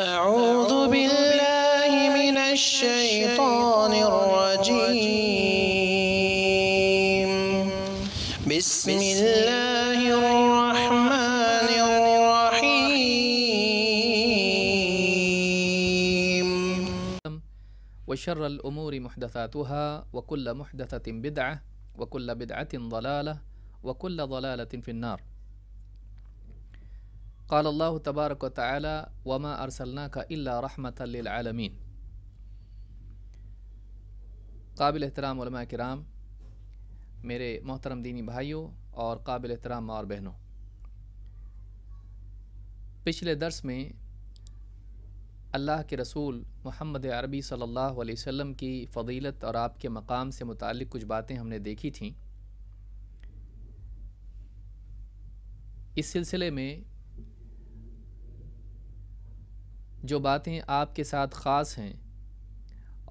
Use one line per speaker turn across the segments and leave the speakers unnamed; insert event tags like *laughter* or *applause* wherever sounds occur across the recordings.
أعوذ بالله من الشيطان الرجيم بسم الله الرحمن الرحيم وشر الأمور محدثاتها وكل محدثة بدعة وكل بدعة ضلالة وكل ضلالة في النار قال الله तबारक वाल वमा अरसलना का अल्ला रहमत आलमीन काबिल एहतराम कराम मेरे मोहतरम दीनी भाइयों और काबिल एहतराम और बहनों पिछले दर्स में अल्लाह के रसूल मोहम्मद अरबी सल्लल्लाहु अलैहि वसल्लम की फ़जीलत और आपके मकाम से मुतक़ कुछ बातें हमने देखी थीं इस सिलसिले में जो बातें आपके साथ ख़ास हैं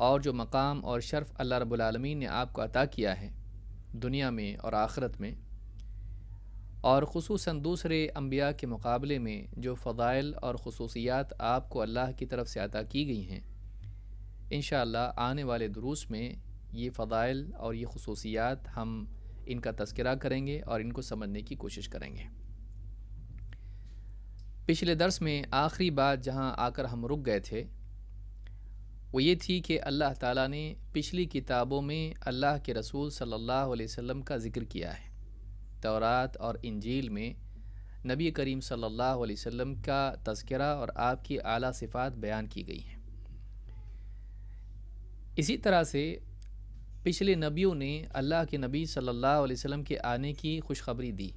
और जो मकाम और शर्फ़ अल्लाह रब्लमी ने आपको अता किया है दुनिया में और आखरत में और खसूस दूसरे अम्बिया के मुकाबले में जो फ़ाइल और खसूसियात आपको अल्लाह की तरफ से अता की गई हैं इन आने वाले दुरूस में ये फ़ाइल और ये खसूसियात हम इनका तस्करा करेंगे और इनको समझने की कोशिश करेंगे पिछले दर्स में आखिरी बात जहां आकर हम रुक गए थे वो ये थी कि अल्लाह ताला ने पिछली किताबों में अल्लाह के रसूल सल्लल्लाहु अलैहि वसल्लम का ज़िक्र किया है तौरात और इंजील में नबी करीम सल्लल्लाहु अलैहि वसल्लम का तस्करा और आपकी आला सिफात बयान की गई हैं इसी तरह से पिछले नबियों ने अल्लाह के नबी सल्लल्लाहु अलैहि वसल्लम के आने की खुशखबरी दी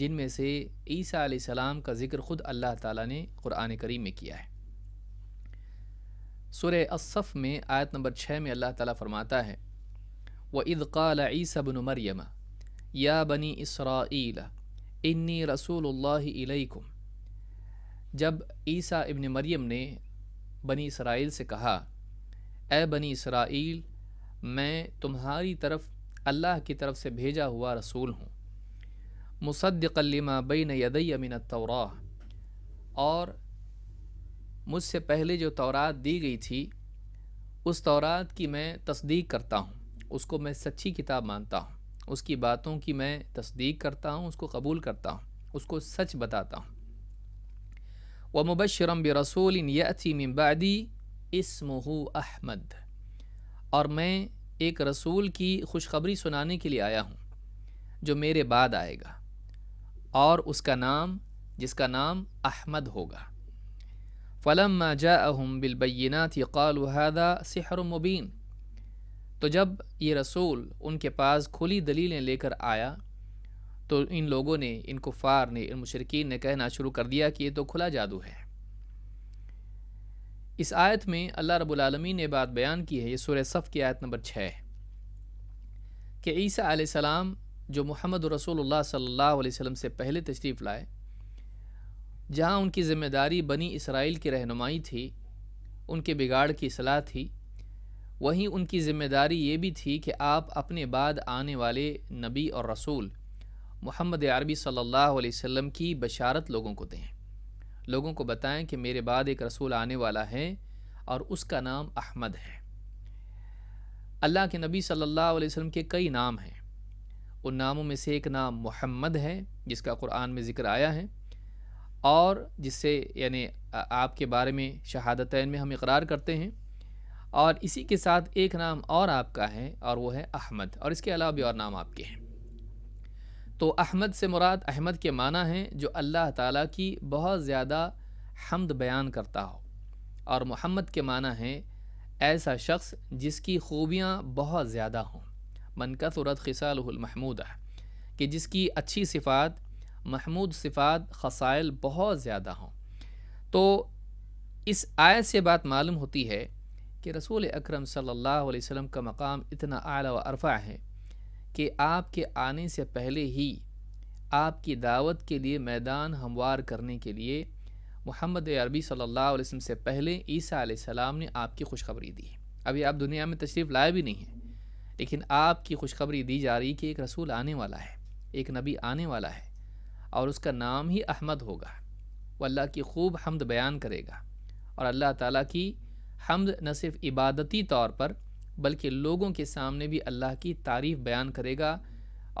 जिनमें से ईसा सलाम का ज़िक्र ख़ुद अल्लाह ताला ने क़ुरान करीम में किया है सुर असफ़ में आयत नंबर छः में अल्लाह ताला फरमाता है व इदक़ाल बन मरियम या बनी इसराइल इन्नी रसूलुल्लाह जब ईसा इबन मरियम ने बनी इसराइल से कहा ए बनी इसराइल मैं तुम्हारी तरफ अल्लाह की तरफ से भेजा हुआ रसूल हूँ मुसद्दिकलिमा बिन यदय मिन तौरा और मुझसे पहले जो तौरात दी गई थी उस तौरात की मैं तस्दीक करता हूँ उसको मैं सच्ची किताब मानता हूँ उसकी बातों की मैं तस्दीक करता हूँ उसको कबूल करता हूँ उसको सच बताता हूँ व मुबशरम ब रसूल इन यती मिम्बादी इसमहू अहमद और मैं एक रसूल की खुशखबरी सुनाने के लिए आया हूँ जो मेरे बाद आएगा और उसका नाम जिसका नाम अहमद होगा फ़लम अहम बिलबैनात यकालहदा सिहर मुबीन तो जब ये रसूल उनके पास खुली दलीलें लेकर आया तो इन लोगों ने इन कुफ़ार ने इन मुशरकिन ने कहना शुरू कर दिया कि ये तो खुला जादू है इस आयत में अल्लाह रबालमी ने बात बयान की है ये सूर सफ़ की आयत नंबर छः कि ईसा आसमाम जो मोहम्मद रसूल सल्ला वसम से पहले तशरीफ़ लाए जहाँ उनकी ज़िम्मेदारी बनी इसराइल की रहनुमाई थी उनके बिगाड़ की सलाह थी वहीं उनकी ज़िम्मेदारी ये भी थी कि आप अपने बाद आने वाले नबी और रसूल मोहम्मद अरबी सल्लल्लाहु अलैहि वसल्लम की बशारत लोगों को दें लोगों को बताएं कि मेरे बाद एक रसूल आने वाला है और उसका नाम अहमद है अल्लाह के नबी सल्लल्लाहु अलैहि वसल्लम के कई नाम हैं उन नामों में से एक नाम मोहम्मद है जिसका कुरान में ज़िक्र आया है और जिससे यानी आपके बारे में शहादत में हम इकरार करते हैं और इसी के साथ एक नाम और आपका है और वो है अहमद और इसके अलावा भी और नाम आपके हैं तो अहमद से मुराद अहमद के माना है जो अल्लाह ताला की बहुत ज़्यादा हमद बयान करता हो और मोहम्मद के माना है ऐसा शख्स जिसकी खूबियाँ बहुत ज़्यादा हों मन कसरत खसालमहमूदा कि जिसकी अच्छी सिफ़ात महमूद सिफ़ात खसाइल बहुत ज़्यादा हों तो इस आयत से बात मालूम होती है कि रसूल अकरम सल्लल्लाहु अलैहि वसल्लम का मकाम इतना आला व अरफा है कि आपके आने से पहले ही आपकी दावत के लिए मैदान हमवार करने के लिए मोहम्मद अरबी सल्लल्लाहु अलैहि वसल्लम से पहले ईसा सलाम ने आपकी खुशखबरी दी अभी आप दुनिया में तशरीफ़ लाए भी नहीं हैं लेकिन आपकी खुशखबरी दी जा रही कि एक रसूल आने वाला है एक नबी आने वाला है और उसका नाम ही अहमद होगा वो अल्लाह की खूब हमद बयान करेगा और अल्लाह ताला की हमद न सिर्फ इबादती तौर पर बल्कि लोगों के सामने भी अल्लाह की तारीफ़ बयान करेगा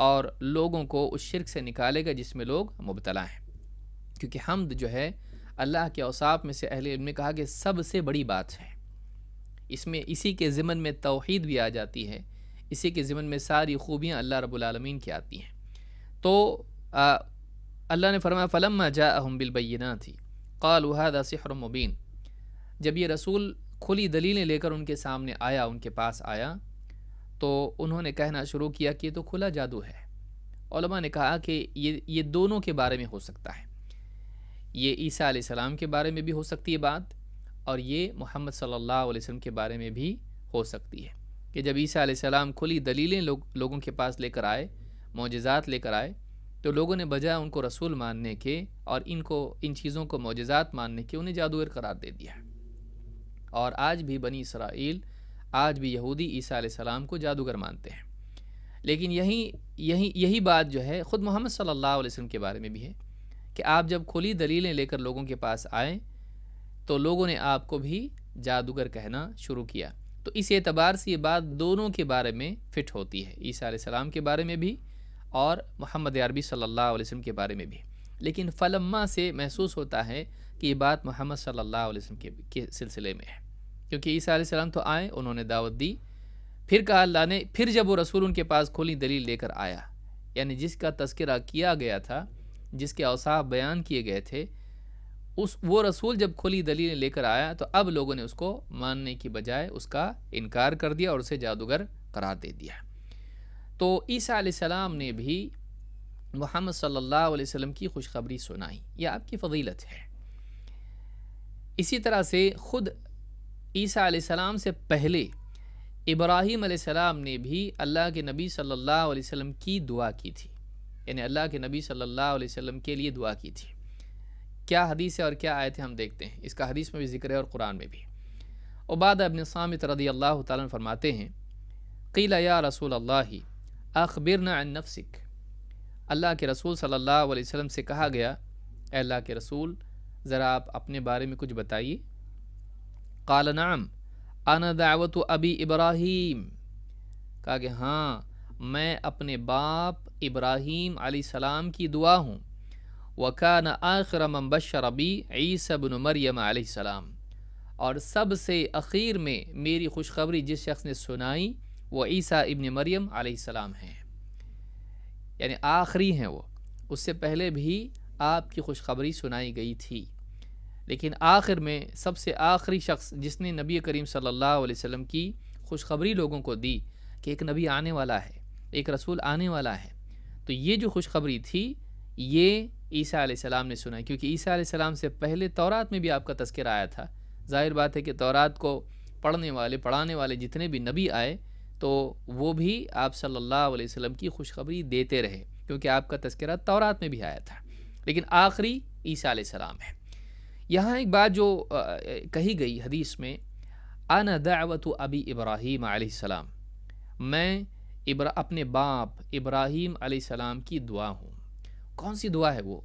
और लोगों को उस शिरक से निकालेगा जिसमें लोग मुबतला हैं क्योंकि हमद जो है अल्लाह के अवसाफ में से अहल इल्म ने कहा कि सबसे बड़ी बात है इसमें इसी के ज़िमन में तोहद भी आ जाती है इसी के ज़िमन में सारी खूबियाँ अल्लाह रबालमीन की आती हैं तो अल्लाह ने फरमाया फ़लम जा अहम बिलबैना थी काल उहद सिहर मुबीन जब ये रसूल खुली दलीलें लेकर उनके सामने आया उनके पास आया तो उन्होंने कहना शुरू किया कि ये तो खुला जादू है ओलमा ने कहा कि ये ये दोनों के बारे में हो सकता है ये ईसा सलाम के बारे में भी हो सकती है बात और ये मोहम्मद सल्लल्लाहु अलैहि वसल्लम के बारे में भी हो सकती है कि जब ईसा सलाम खुली दलीलें लो, लोगों के पास लेकर आए मोजात लेकर आए तो लोगों ने बजाय उनको रसूल मानने के और इनको इन चीज़ों को मोजात मानने के उन्हें जादूगर करार दे दिया और आज भी बनी इसराइल आज भी यहूदी ईसा आलाम को जादूगर मानते हैं लेकिन यही यही यही बात जो है ख़ुद मोहम्मद सल्ला वसम के बारे में भी है कि आप जब खुली दलीलें लेकर लोगों के पास आए तो लोगों ने आपको भी जादूगर कहना शुरू किया तो इस एतबार से ये बात दोनों के बारे में फ़िट होती है ईसा सलाम के बारे में भी और मोहम्मद अरबी सल्ला वसम के बारे में भी लेकिन फ़लम्मा से महसूस होता है कि ये बात मोहम्मद सल्ला वसम के, के सिलसिले में है क्योंकि ईसा सलाम तो आए उन्होंने दावत दी फिर कहा अल्लाह ने फिर जब वो रसूल उनके पास खोली दलील लेकर आया यानी जिसका तस्करा किया गया था जिसके अवसाफ बयान किए गए थे उस वो रसूल जब खुली दलीलें लेकर आया तो अब लोगों ने उसको मानने की बजाय उसका इनकार कर दिया और उसे जादूगर करार दे दिया तो ईसा सलाम ने भी मोहम्मद सल्ला वसलम की खुशखबरी सुनाई यह आपकी फजीलत है इसी तरह से ख़ुद ईसा सलाम से पहले इब्राहिम सलाम ने भी अल्लाह के नबी सल्लल्लाहु अलैहि वसल्लम की दुआ की थी यानी अल्लाह के नबी सल्लल्लाहु अलैहि वसल्लम के लिए दुआ की थी क्या हदीस है और क्या आयत है हम देखते हैं इसका हदीस में भी जिक्र है और कुरान में भी उबाद अबन सामित रदी अल्लाह तरमाते फरमाते हैं क़ीला या रसूल अल्लाह अखबिर नफसिक अल्लाह के रसूल सल्लल्लाहु अलैहि वसल्लम से कहा गया अल्लाह के रसूल ज़रा आप अपने बारे में कुछ बताइए काल नाम आना दावत अबी इब्राहीम कहा कि हाँ मैं अपने बाप इब्राहीम सलाम की दुआ हूँ वकान आखिर मम्बशरबी ईसबन मरियम आसमाम और सबसे अखीर में मेरी खुशखबरी जिस शख्स ने सुनाई वह ईसा इबन मरियम आसमाम हैं यानी आखिरी हैं वो उससे पहले भी आपकी खुशखबरी सुनाई गई थी लेकिन आखिर में सबसे आखिरी शख्स जिसने नबी करीम सल्लल्लाहु अलैहि वसल्लम की खुशखबरी लोगों को दी कि एक नबी आने वाला है एक रसूल आने वाला है तो ये जो खुशखबरी थी ये ईसा सलाम ने सुना क्योंकि ईसा सलाम से पहले तौरात में भी आपका तस्कर आया था ज़ाहिर बात है कि तौरात को पढ़ने वाले पढ़ाने वाले जितने भी नबी आए तो वो भी आप सल्लल्लाहु अलैहि वसल्लम की खुशखबरी देते रहे क्योंकि आपका तस्करा तौरात में भी आया था लेकिन आखिरी ईसा सलाम है यहाँ एक बात जो आ, कही गई हदीस में आना दावत अबी इब्राहीम सलाम मैं इब्रा अपने बाप इब्राहीम सलाम की दुआ हूँ कौन सी दुआ है वो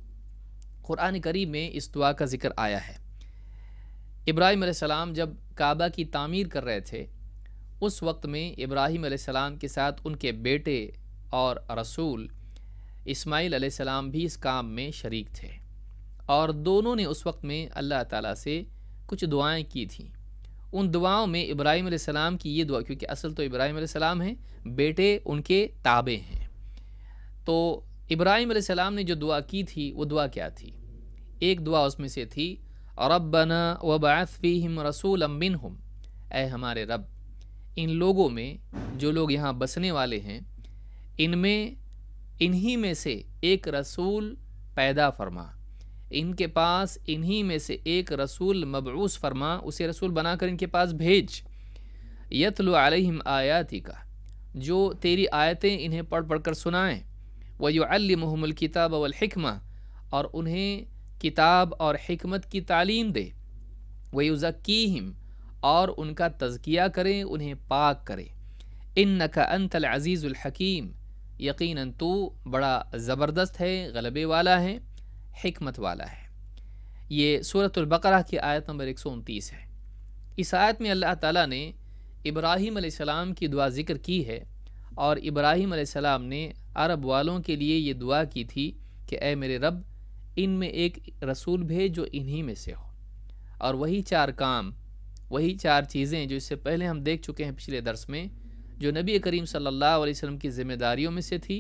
क़ुरान करीब में इस दुआ का ज़िक्र आया है इब्राहिम सलाम जब काबा की तामीर कर रहे थे उस वक्त में इब्राहिम सलाम के साथ उनके बेटे और रसूल इस्माइल सलाम भी इस काम में शरीक थे और दोनों ने उस वक्त में अल्लाह ताला से कुछ दुआएं की थीं उन दुआओं में इब्राहिम सलाम की ये दुआ क्योंकि असल तो इब्राहिम सलाम हैं बेटे उनके ताबे हैं तो इब्राहिम सलाम ने जो दुआ की थी वो दुआ क्या थी एक दुआ उसमें से थी रबना वबाफ़ीम रसूल अम्बिन हम ए हमारे रब इन लोगों में जो लोग यहाँ बसने वाले हैं इनमें इन्हीं में से एक रसूल पैदा फरमा इनके पास इन्हीं में से एक रसूल मबूस फरमा उसे रसूल बनाकर इनके पास भेज यतलम आयाति का जो तेरी आयतें इन्हें पढ़ पढ़ कर सुनाएँ वयुअल्लमहमुल किताब वलहिकमा और उन्हें किताब और हमत की तालीम दे वयुज़क्कीम और उनका तजकिया करें उन्हें पाक करें इन नका अंतल अज़ीज़ुलहकीम यकीन तो बड़ा ज़बरदस्त है गलबे वाला है हमत वाला है ये सूरतुल्बकरा की आयत नंबर एक सौ उनतीस है इस आयत में अल्लाह ताली ने इब्राहीम की दुआ ज़िक्र की है और इब्राहीम ने अरब वालों के लिए ये दुआ की थी कि ए मेरे रब इनमें एक रसूल भेज जो इन्हीं में से हो और वही चार काम वही चार चीज़ें जो इससे पहले हम देख चुके हैं पिछले दर्स में जो नबी करीम सल्लल्लाहु अलैहि वसल्लम की ज़िम्मेदारियों में से थी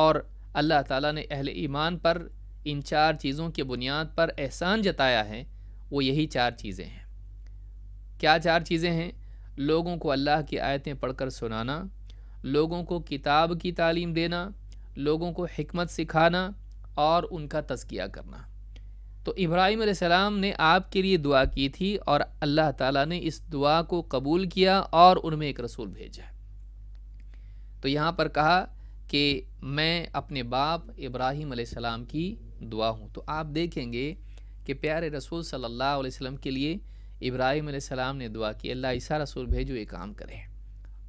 और अल्लाह ताला ने अहल ईमान पर इन चार चीज़ों के बुनियाद पर एहसान जताया है वो यही चार चीज़ें हैं क्या चार चीज़ें हैं लोगों को अल्लाह की आयतें पढ़कर सुनाना लोगों को किताब की तालीम देना लोगों को हमत सिखाना और उनका तस्किया करना तो इब्राहिम सलाम ने आपके लिए दुआ की थी और अल्लाह ताला ने इस दुआ को कबूल किया और उनमें एक रसूल भेजा तो यहाँ पर कहा कि मैं अपने बाप इब्राहिम सलाम की दुआ हूँ तो आप देखेंगे कि प्यारे रसूल सल्लल्लाहु अलैहि वसल्लम के लिए इब्राहिम सलाम ने दुआ की अल्लाह ऐसा रसूल भेजो ये काम करें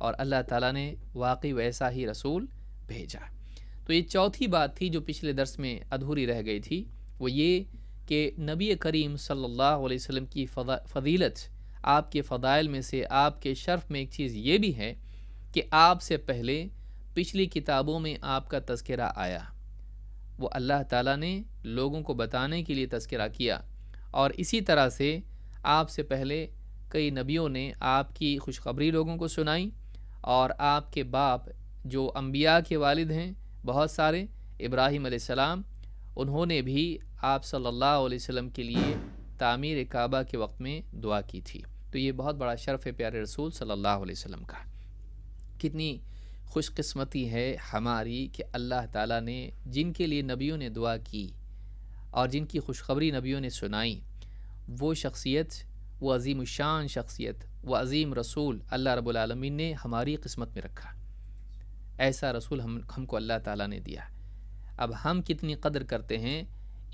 और अल्लाह ताला ने वाकई वैसा ही रसूल भेजा तो ये चौथी बात थी जो पिछले दर्स में अधूरी रह गई थी वो ये कि नबी करीम सल्लल्लाहु अलैहि वसल्लम की फजीलत आपके फ़दाइल में से आपके शर्फ में एक चीज़ ये भी है कि आपसे पहले पिछली किताबों में आपका तस्करा आया वो अल्लाह ताला ने लोगों को बताने के लिए तस्करा किया और इसी तरह से आपसे पहले कई नबियों ने आपकी खुशखबरी लोगों को सुनाई और आपके बाप जो अम्बिया के वालिद हैं बहुत सारे इब्राहिम सलाम उन्होंने भी आप सल्लल्लाहु अलैहि वसल्लम के लिए तामीर काबा के वक्त में दुआ की थी तो ये बहुत बड़ा शर्फ़ है प्यारे रसूल सल्लल्लाहु अलैहि वसल्लम का कितनी खुशकस्मती है हमारी कि अल्लाह ताला ने जिनके लिए नबियों ने दुआ की और जिनकी खुशखबरी नबियों ने सुनाई वो शख्सियत वो अजीम शान शख्सियत व अज़ीम रसूल अल्लाह रबालमीन ने हमारी किस्मत में रखा ऐसा रसूल हम हमको अल्लाह ताला ने दिया अब हम कितनी कदर करते हैं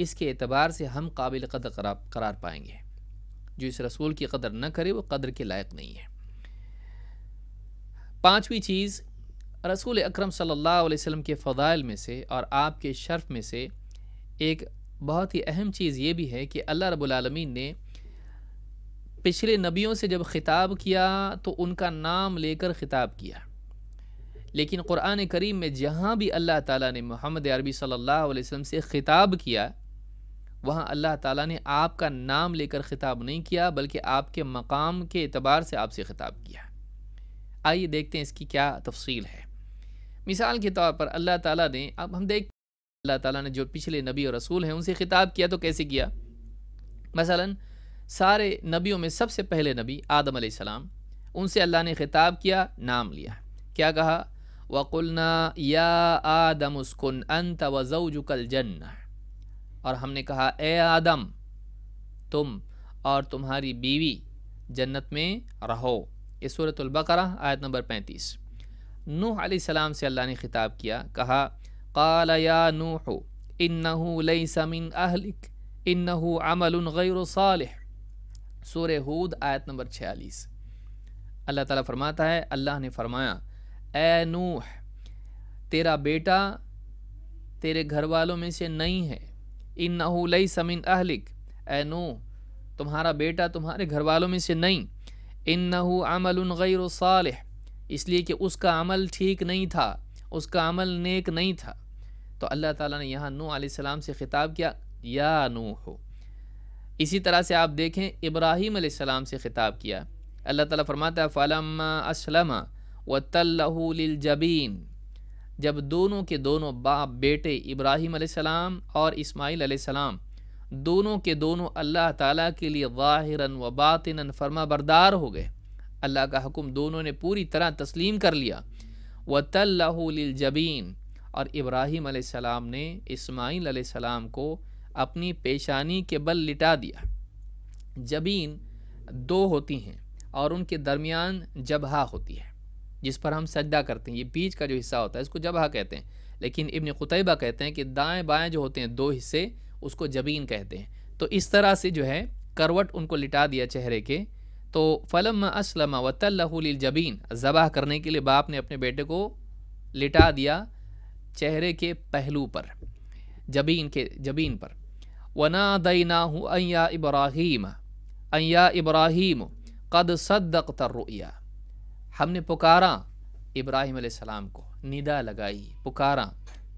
इसके एतबार से हम काबिल कदर करार, करार पाएंगे जो इस रसूल की कदर न करे वो कदर के लायक नहीं है पाँचवीं चीज़ रसूल अकरम सल्लल्लाहु अलैहि वसल्लम के फ़ायल में से और आपके शर्फ में से एक बहुत ही अहम चीज़ ये भी है कि अल्लाह रबालमीन ने पिछले नबियों से जब ख़िताब किया तो उनका नाम लेकर ख़िताब किया लेकिन क़ुरान करीम में जहाँ भी अल्लाह ताला ने मोहम्मद अरबी सल्लल्लाहु अलैहि वसल्लम से ख़िताब किया वहाँ अल्लाह ताला ने आपका नाम लेकर ख़िताब नहीं किया बल्कि आपके मकाम के अतबार से आपसे ख़िताब किया आइए देखते हैं इसकी क्या तफसील है मिसाल के तौर पर अल्लाह ताला ने अब हम देख अल्लाह ताला ने जो पिछले नबी और रसूल हैं उनसे ख़िताब किया तो कैसे किया मसलन सारे नबियों में सबसे पहले नबी आदम सलाम उनसे अल्लाह ने ख़िताब किया नाम लिया क्या कहा वकुलना या आदम उसकुन अंत वज़ुकल जन्न और हमने कहा ए आदम तुम और तुम्हारी बीवी जन्नत में रहो ये सूरतुलबकर आयत नंबर पैंतीस नूह सलाम से अल्लाह ने ख़िताब किया कहा काल या नूह इन लई समिन अहलिक इन अमल गैर सालह सूर हूद आयत नंबर छियालीस अल्लाह ताला फरमाता है अल्लाह ने फरमाया ए नूह तेरा बेटा तेरे घर वालों में से नहीं है इन नहूलई समिन अहलिक ए नूह तुम्हारा बेटा तुम्हारे घर वालों में से नहीं इन नहु अमल गैर साल इसलिए कि उसका अमल ठीक नहीं था उसका अमल नेक नहीं था तो अल्लाह ताला ने यहाँ नू सलाम से ख़िताब किया या नू हो इसी तरह से आप देखें इब्राहीम सलाम से ख़िताब किया अल्लाह ताला फरमाता फ़लम असलम व तल्लाजबीन जब दोनों के दोनों बाप बेटे इब्राहीम सलाम और इस्माईल सलाम दोनों के दोनों अल्लाह ताला के लिए वाहिरन व बातिन फर्मा बरदार हो गए अल्लाह का हुक्म दोनों ने पूरी तरह तस्लीम कर लिया व तल्लाजबीन और इब्राहीम सलाम ने इस्माईल सलाम को अपनी पेशानी के बल लिटा दिया जबीन दो होती हैं और उनके दरमियान जबहा होती है जिस पर हम सजदा करते हैं ये बीच का जो हिस्सा होता है इसको जबहा कहते हैं लेकिन इबन कुतैबा कहते हैं कि दाएं बाएं जो होते हैं दो हिस्से उसको जबीन कहते हैं तो इस तरह से जो है करवट उनको लिटा दिया चेहरे के तो फ़लम असलम वतलजबीन ज़बह करने के लिए बाप ने अपने बेटे को लिटा दिया चेहरे के पहलू पर जबीन के जबीन पर वना दईना हूँ अया इब्राहिम अया इब्राहिम कद सद्दक तर्रुया हमने पुकारा इब्राहिम सलाम को निदा लगाई पुकारा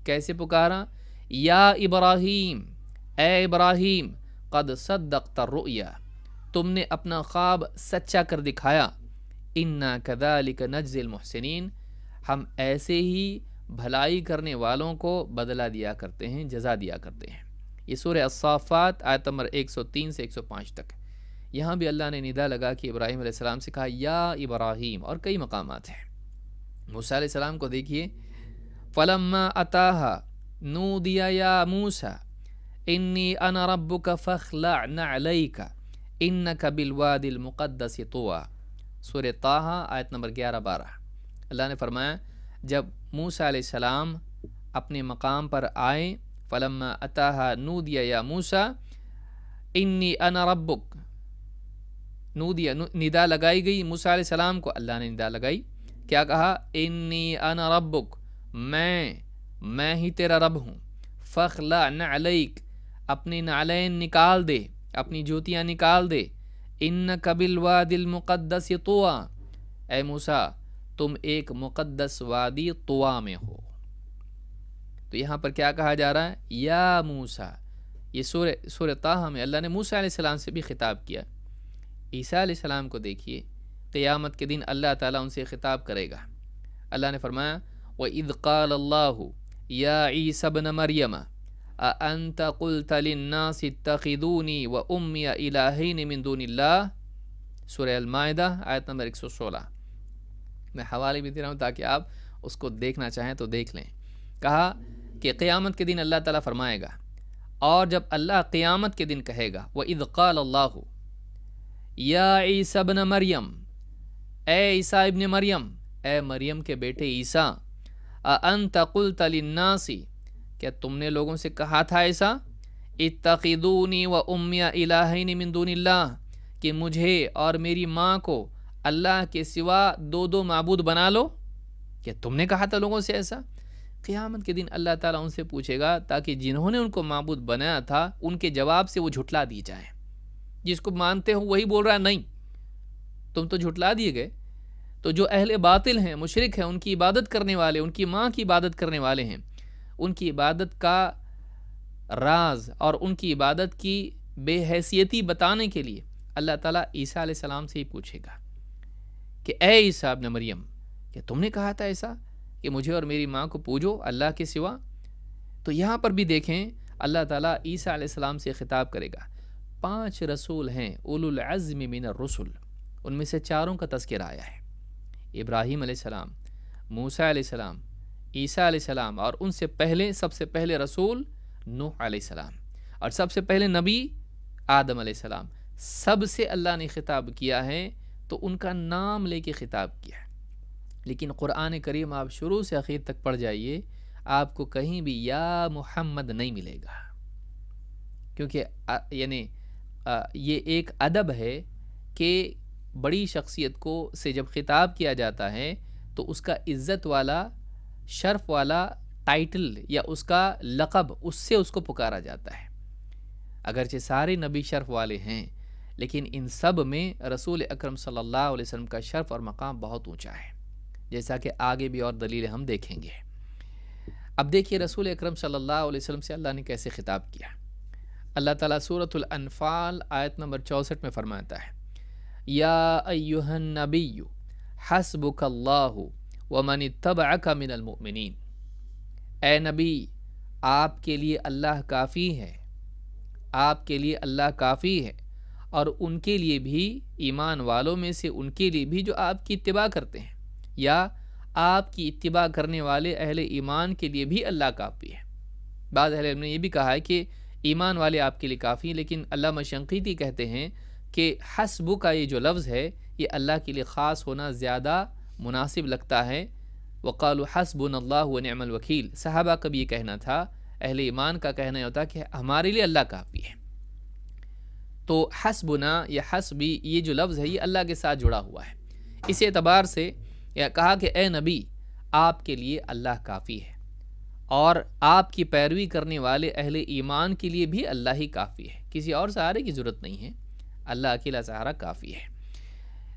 कैसे पुकारा या इब्राहिम ए इब्राहिम कद सद्दक रुया तुमने अपना ख्वाब सच्चा कर दिखाया इन्ना कदालिक नज्जिल महसिन हम ऐसे ही भलाई करने वालों को बदला दिया करते हैं जजा दिया करते हैं ये सूर असाफ़ात आयत नंबर 103 से 105 तक यहाँ भी अल्लाह ने निदा लगा कि इब्राहिम सलाम से कहा या इब्राहिम और कई मकाम हैं मूसा सलाम को देखिए फ़लम अताहा नू दिया या मूसा इन्नी अन रब का फ़खला नई का इन का बिलवादिलमुक़दस तोआ सुर ताहा आयत नंबर ग्यारह बारह अल्लाह ने फरमाया जब मूसा सलाम अपने मकाम पर आए फलम अतः नूदिया या मूसा इन्नी अना रब्बुक नूदिया निदा लगाई गई मूसा सलाम को अल्लाह ने निदा लगाई क्या कहा इन्नी अना रब्बुक मैं मैं ही तेरा रब हूँ फ़खला नलैक अपनी नालैन निकाल दे अपनी जूतियाँ निकाल दे इन कबिल वादिल मुक़दस तो ए मूसा तुम एक मुक़दस वादी तुआ में हो तो यहाँ पर क्या कहा जा रहा है या मूसा ये सूर सूर ताहा में अल्लाह ने मूसा आसमाम से भी ख़िताब किया ईसा आसमाम को देखिए क़यामत के दिन अल्लाह ताला उनसे ख़िताब करेगा अल्लाह ने फरमाया व इदक़ाल्लाह या ईसबन मरियम अनतकुलतलनासदूनी व उम इलाहिन मिनदूनला सुरमायदा आयत नंबर एक सौ सोलह मैं हवाले भी दे रहा हूँ ताकि आप उसको देखना चाहें तो देख लें कहा कि क़्यामत के दिन अल्लाह ताला फरमाएगा और जब अल्लाह क़्यामत के दिन कहेगा इदकाल अल्लाह या ईसा बन मरियम ए ईसा इबन मरियम ए मरियम के बेटे ईसा अन तकुल क्या तुमने लोगों से कहा था ऐसा इतनी व उमिया इलाहिन कि मुझे और मेरी माँ को अल्लाह के सिवा दो दो मबूद बना लो क्या तुमने कहा था लोगों से ऐसा क़यामत के दिन अल्लाह ताला उनसे पूछेगा ताकि जिन्होंने उनको मबूद बनाया था उनके जवाब से वो झुटला दिए जाए जिसको मानते हो वही बोल रहा है नहीं तुम तो झुटला दिए गए तो जो अहल बातिल हैं मुशरक हैं उनकी इबादत करने वाले उनकी माँ की इबादत करने वाले हैं उनकी इबादत का राज और उनकी इबादत की बेहसीती बताने के लिए अल्लाह ताला ईसा सलाम से ही पूछेगा कि ए ईसा अब मरियम क्या तुमने कहा था ऐसा कि मुझे और मेरी माँ को पूजो अल्लाह के सिवा तो यहाँ पर भी देखें अल्लाह ताला ईसा आसमाम से ख़िताब करेगा पांच रसूल हैं उलज़म मिन रसुल उनमें से चारों का तस्करा आया है इब्राहीम आसमाम मूसा आसमाम ईसा आसमाम और उनसे पहले सबसे पहले रसूल नूह आसमाम और सबसे पहले नबी आदम आसमाम सब से अल्लाह ने ख़िताब किया है तो उनका नाम लेके ख़िताब किया है लेकिन क़ुरान करीम आप शुरू से आखिर तक पढ़ जाइए आपको कहीं भी या मुहम्मद नहीं मिलेगा क्योंकि यानी ये एक अदब है कि बड़ी शख्सियत को से जब ख़िताब किया जाता है तो उसका इज़्ज़त वाला शर्फ वाला टाइटल या उसका लक़ब उससे उसको पुकारा जाता है अगरचे सारे नबी शर्फ वाले हैं लेकिन इन सब में रसूल अकरम सल्लल्लाहु अलैहि वसल्लम का शर्फ और मकाम बहुत ऊंचा है जैसा कि आगे भी और दलीलें हम देखेंगे अब देखिए रसूल अक्रम सल्लल्लाहु अलैहि से अल्लाह ने कैसे ख़िताब किया अल्लाह ताली सूरतफ़ाल आयत नंबर चौंसठ में फरमाता है या नबी हसबुकल्लाहु वमन तब मिनल ए नबी आपके लिए अल्लाह काफ़ी है आपके लिए अल्लाह काफ़ी है और उनके लिए भी ईमान वालों में से उनके लिए भी जो आपकी इतबा करते हैं या आपकी इतबा करने वाले अहल ईमान के लिए भी अल्लाह काफ़ी है बाद अहल ने यह भी कहा है कि ईमान वाले आपके लिए काफ़ी हैं लेकिन अल्लाह मशंकी कहते हैं कि हसबू का ये जो लफ्ज़ है ये अल्लाह के लिए ख़ास होना ज़्यादा मुनासिब लगता है वक़ाल हसबन वकील साहबा का भी ये कहना था अहल ईमान का कहना होता कि हमारे लिए अल्लाह काफ़ी है तो हसबना या हसबी ये जो लफ्ज़ है ये अल्लाह के साथ जुड़ा हुआ है इस एतबार से या कहा कि ए नबी आपके लिए अल्लाह काफ़ी है और आपकी पैरवी करने वाले अहल ईमान के लिए भी अल्लाह ही काफ़ी है किसी और सहारे की ज़रूरत नहीं है अल्लाह अकेला सहारा काफ़ी है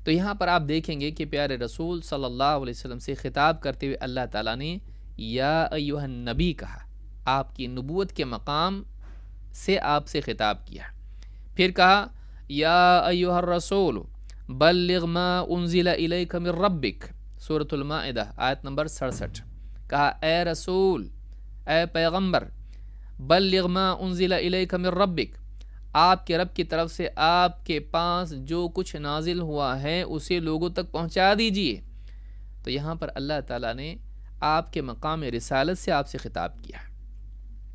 तो यहाँ पर आप देखेंगे कि प्यारे रसूल सल्लल्लाहु अलैहि वसल्लम से ख़िताब करते हुए अल्लाह ताला ने या अयुह नबी कहा आपकी नबूत के मकाम से आपसे ख़िताब किया फिर कहा या अयुह रसूल बल्लमा उनजिला इलैक मिर रब्बिक सूरतुलमादा आयत नंबर सड़सठ कहा ए रसूल ए पैगम्बर बलगमा उनजिला रबिक आपके रब की तरफ से आपके पास जो कुछ नाजिल हुआ है उसे लोगों तक पहुँचा दीजिए तो यहाँ पर अल्लाह ताली ने आपके मकाम रिसालत से आपसे ख़िताब किया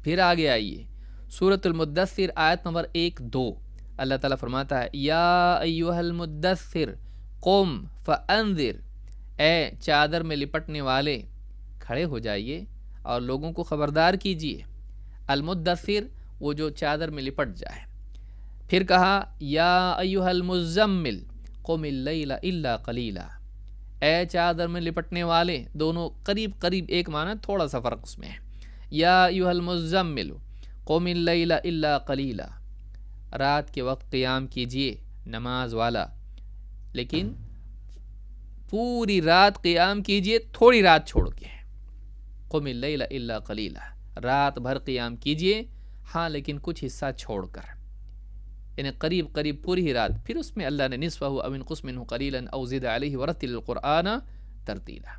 फिर आगे आइए सूरतमुदसर आयत नंबर एक दो अल्लाह ताली फरमाता है या कौम क़ुम फ़िर ए चादर में लिपटने वाले खड़े हो जाइए और लोगों को ख़बरदार कीजिए अलमुद्दसिर वो जो चादर में लिपट जाए फिर कहा या अयुहलमुज़म्मिल कोमिल्ला कलीला ए चादर में लिपटने वाले दोनों करीब करीब एक माना थोड़ा सा फ़र्क उसमें है या युहलमुज़म्मिल कोमिल्ला कलीला रात के वक्त क़्याम कीजिए नमाज वाला लेकिन पूरी रात क़ियाम कीजिए थोड़ी रात छोड़ के कुमिल्ला कलीला रात भर क़ियाम कीजिए हाँ लेकिन कुछ हिस्सा छोड़ कर यानी करीब करीब पूरी ही रात फिर उसमें अल्लाह ने नसफ़ अमिन कसमिन कलीला अवज़द वरतलक़ुरान तरतीला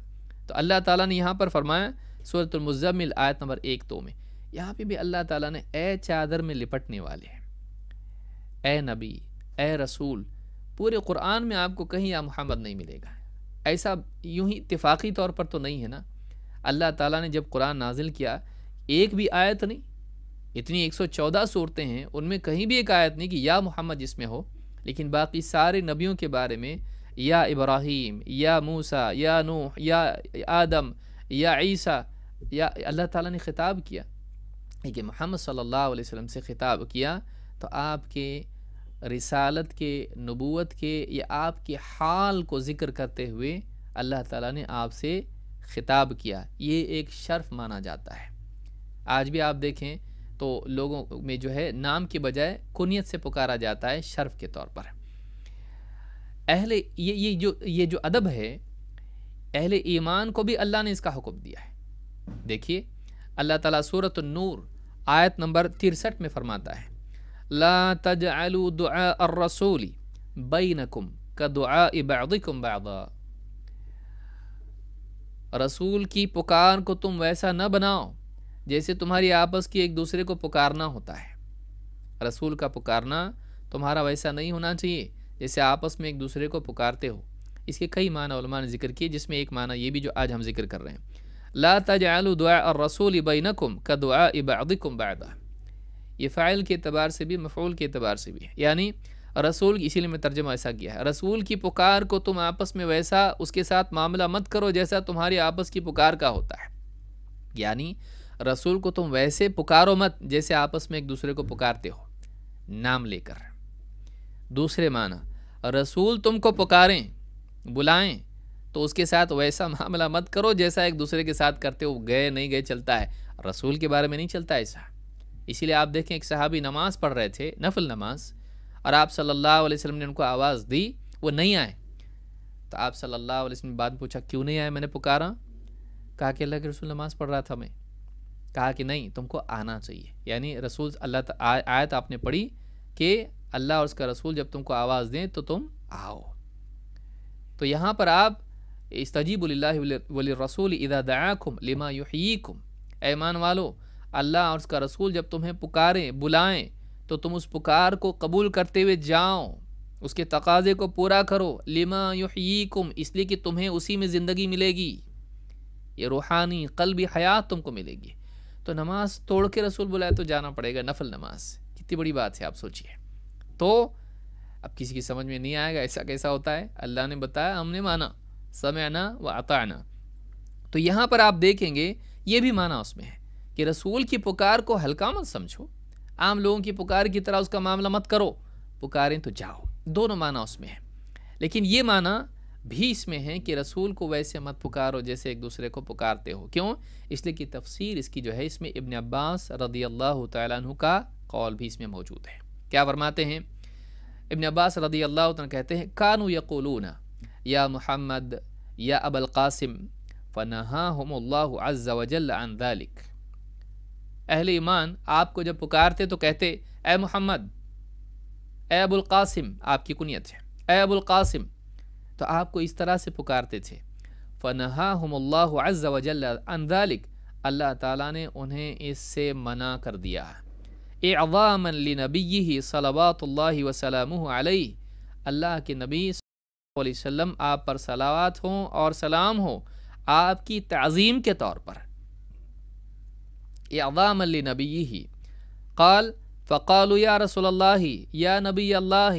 तो अल्लाह ताला ने यहाँ पर फरमाया सूरतमज़मिल आयत नंबर एक दो में यहाँ पे भी अल्लाह ताला ने ए चादर में लिपटने वाले हैं ए नबी ए रसूल पूरे कुरान में आपको कहीं या मोहम्मद नहीं मिलेगा ऐसा यूं ही इतफ़ाक़ी तौर पर तो नहीं है ना अल्लाह ताला ने जब कुरान नाजिल किया एक भी आयत नहीं इतनी 114 सूरतें हैं उनमें कहीं भी एक आयत नहीं कि या मोहम्मद जिसमें हो लेकिन बाकी सारे नबियों के बारे में या इब्राहीम या मूसा या नूह या आदम या ईसा या अल्लाह ताला ने ख़िताब किया लेकिन मोहम्मद सल्लल्लाहु अलैहि वसल्लम से ख़िताब किया तो आपके रिसालत के नबूत के या आपके हाल को ज़िक्र करते हुए अल्लाह ताला ने आपसे ख़िताब किया ये एक शर्फ माना जाता है आज भी आप देखें तो लोगों में जो है नाम के बजाय कुनियत से पुकारा जाता है शर्फ के तौर पर अहले ये ये जो ये जो अदब है अहले ईमान को भी अल्लाह ने इसका हुक्म दिया है देखिए अल्लाह ताला सूरत नूर आयत नंबर तिरसठ में फरमाता है ला तज अलू दुआ रसूली बैनकुम का दुआ रसूल की पुकार को तुम वैसा न बनाओ जैसे तुम्हारी आपस की एक दूसरे को पुकारना होता है रसूल का पुकारना तुम्हारा वैसा नहीं होना चाहिए जैसे आपस में एक दूसरे को पुकारते हो इसके कई माना ने जिक्र किए जिसमें एक माना ये भी जो आज हम जिक्र कर रहे हैं ला तजाल दुआ और रसूल नकुम का दुआ इबादिकुम बादा ये फ़ाइल के अतबार से भी मफूल के अतबार से भी है यानी रसूल इसीलिए मैं तर्जमा ऐसा किया है रसूल की पुकार को तुम आपस में वैसा उसके साथ मामला मत करो जैसा तुम्हारी आपस की पुकार का होता है यानी रसूल को तुम वैसे पुकारो मत जैसे आपस में एक दूसरे को पुकारते हो नाम लेकर दूसरे माना रसूल तुमको पुकारें बुलाएं तो उसके साथ वैसा मामला मत करो जैसा एक दूसरे के साथ करते हो गए नहीं गए चलता है रसूल के बारे में नहीं चलता ऐसा इसीलिए आप देखें एक सहाबी नमाज़ पढ़ रहे थे नफल नमाज और आप सल्लल्लाहु अलैहि वसल्लम ने उनको आवाज़ दी वो नहीं आए तो आप सल्लल्लाहु अलैहि वसल्लम बाद पूछा क्यों नहीं आए मैंने पुकारा कहा कि अल्लाह के रसूल नमाज़ पढ़ रहा था मैं कहा कि नहीं तुमको आना चाहिए यानी रसूल अल्लाह आयत आपने पढ़ी कि अल्लाह और उसका रसूल जब तुमको आवाज़ दें तो तुम आओ तो यहाँ पर आप इस्तजीबुल्ला वली रसूल इदा दयाकुम लिमा युहीकुम ऐमान वालो अल्लाह और उसका रसूल जब तुम्हें पुकारें बुलाएं तो तुम उस पुकार को कबूल करते हुए जाओ उसके तकाजे को पूरा करो लिमा युहीकुम इसलिए कि तुम्हें उसी में ज़िंदगी मिलेगी ये रूहानी कल्बी हयात तुमको मिलेगी तो नमाज तोड़ के रसूल बुलाए तो जाना पड़ेगा नफल नमाज कितनी बड़ी बात है आप सोचिए तो अब किसी की समझ में नहीं आएगा ऐसा कैसा होता है अल्लाह ने बताया हमने माना समय आना व आता आना तो यहाँ पर आप देखेंगे ये भी माना उसमें है कि रसूल की पुकार को हल्का मत समझो आम लोगों की पुकार की तरह उसका मामला मत करो पुकारें तो जाओ दोनों माना उसमें है लेकिन ये माना भी इसमें है कि रसूल को वैसे मत पुकारो जैसे एक दूसरे को पुकारते हो क्यों इसलिए कि तफसीर इसकी जो है इसमें इबन अब्बास रदी अल्लाह तु का कौल भी इसमें मौजूद है क्या फरमाते हैं इबन अब्बास रदी अल्लाह कहते हैं कानू यकोलून या मोहम्मद या अबलकासिम कासिम फ़नहा हमल्ला अज़्ज़ा वजल अहल ईमान आपको जब पुकारते तो कहते ए मोहम्मद ए अबुलकासिम आपकी कुनीत है ए अबुलकासिम तो आपको इस तरह से पुकारते थे फ़नहा हमल्ला अल्लाह ताला ने उन्हें इससे मना कर दिया ए अवामन नबी सलावात वसलम अल्लाह के नबी वम आप पर सलावात हों और सलाम हो आपकी तज़ीम के तौर पर अवाम नबी ही काल फ़काल या रसूल अल्लाह या नबी अल्लाह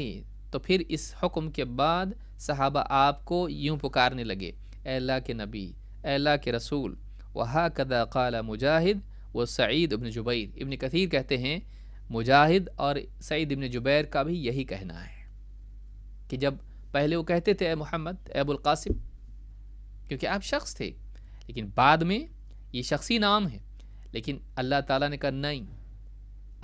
तो फिर इस हुक्म के बाद सहाबा आपको यूँ पुकारने लगे अल्लाह के नबी अल्लाह के रसूल वहा कदा काला मुजाहिद व सईद इबन जुबैर इबन कथीर कहते हैं मुजाहिद और सईद इबन जुबैर का भी यही कहना है कि जब पहले वो कहते थे ए मोहम्मद एबुलकासिम क्योंकि आप शख्स थे लेकिन बाद में ये शख्सी नाम है लेकिन अल्लाह ताला ने कहा नहीं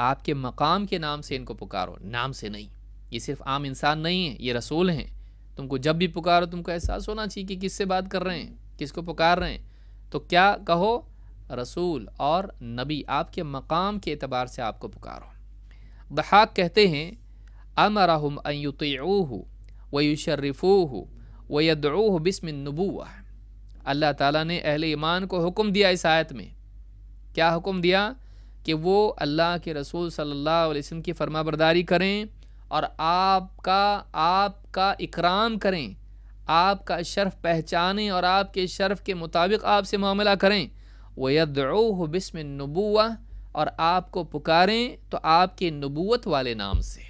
आपके मकाम के नाम से इनको पुकारो नाम से नहीं ये सिर्फ आम इंसान नहीं है ये रसूल हैं तुमको जब भी पुकारो तुमको एहसास होना चाहिए कि किससे बात कर रहे हैं किसको पुकार रहे हैं तो क्या कहो रसूल और नबी आपके मकाम के अतबार से आपको पुकारो दहाक कहते हैं अमरहम अयुतूह वयुशर्रफ़ू वयदूह बिसम नबूह अल्लाह ताला ने अहले ईमान को हुक्म दिया इस आयत में क्या हुक्म दिया कि वो अल्लाह के रसूल सल्लल्लाहु अलैहि वसल्लम की फरमा बरदारी करें और आपका आपका इकराम करें आपका शर्फ पहचानें और आपके शर्फ के मुताबिक आपसे मामला करें वयदो बिस्म नबूआ और आपको पुकारें तो आपके नबूत वाले नाम से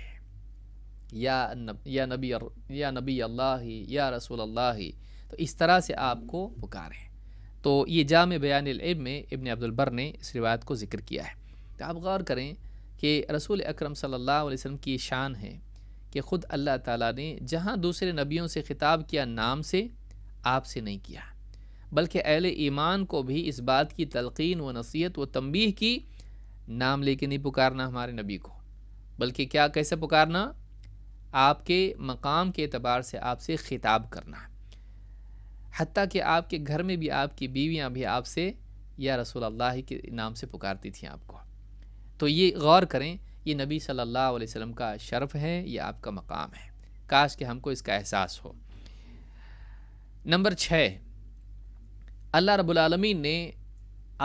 या नब, या नबी या नबी अल्लाह या रसूल अल्लाह तो इस तरह से आपको पुकारें तो ये जाम बयान इब में इबन अब्दुलबर ने इस रिवायत को ज़िक्र किया है तो आप गौर करें कि रसूल अक्रम सम की शान है कि ख़ुद अल्लाह ताला ने जहाँ दूसरे नबियों से ख़िताब किया नाम से आपसे नहीं किया बल्कि अहल ईमान को भी इस बात की तलकिन व नसीहत व तंबीह की नाम लेके नहीं पुकारना हमारे नबी को बल्कि क्या कैसे पुकारना आपके मकाम के अतबार से आपसे ख़िताब करना हती कि आपके घर में भी आपकी बीवियाँ भी आपसे या रसूल अल्लाह के नाम से पुकारती थी आपको तो ये गौर करें ये नबी सल्लल्लाहु अलैहि वसल्लम का शर्फ है ये आपका मकाम है काश कि हमको इसका एहसास हो नंबर छः अल्लाह रबालमीन ने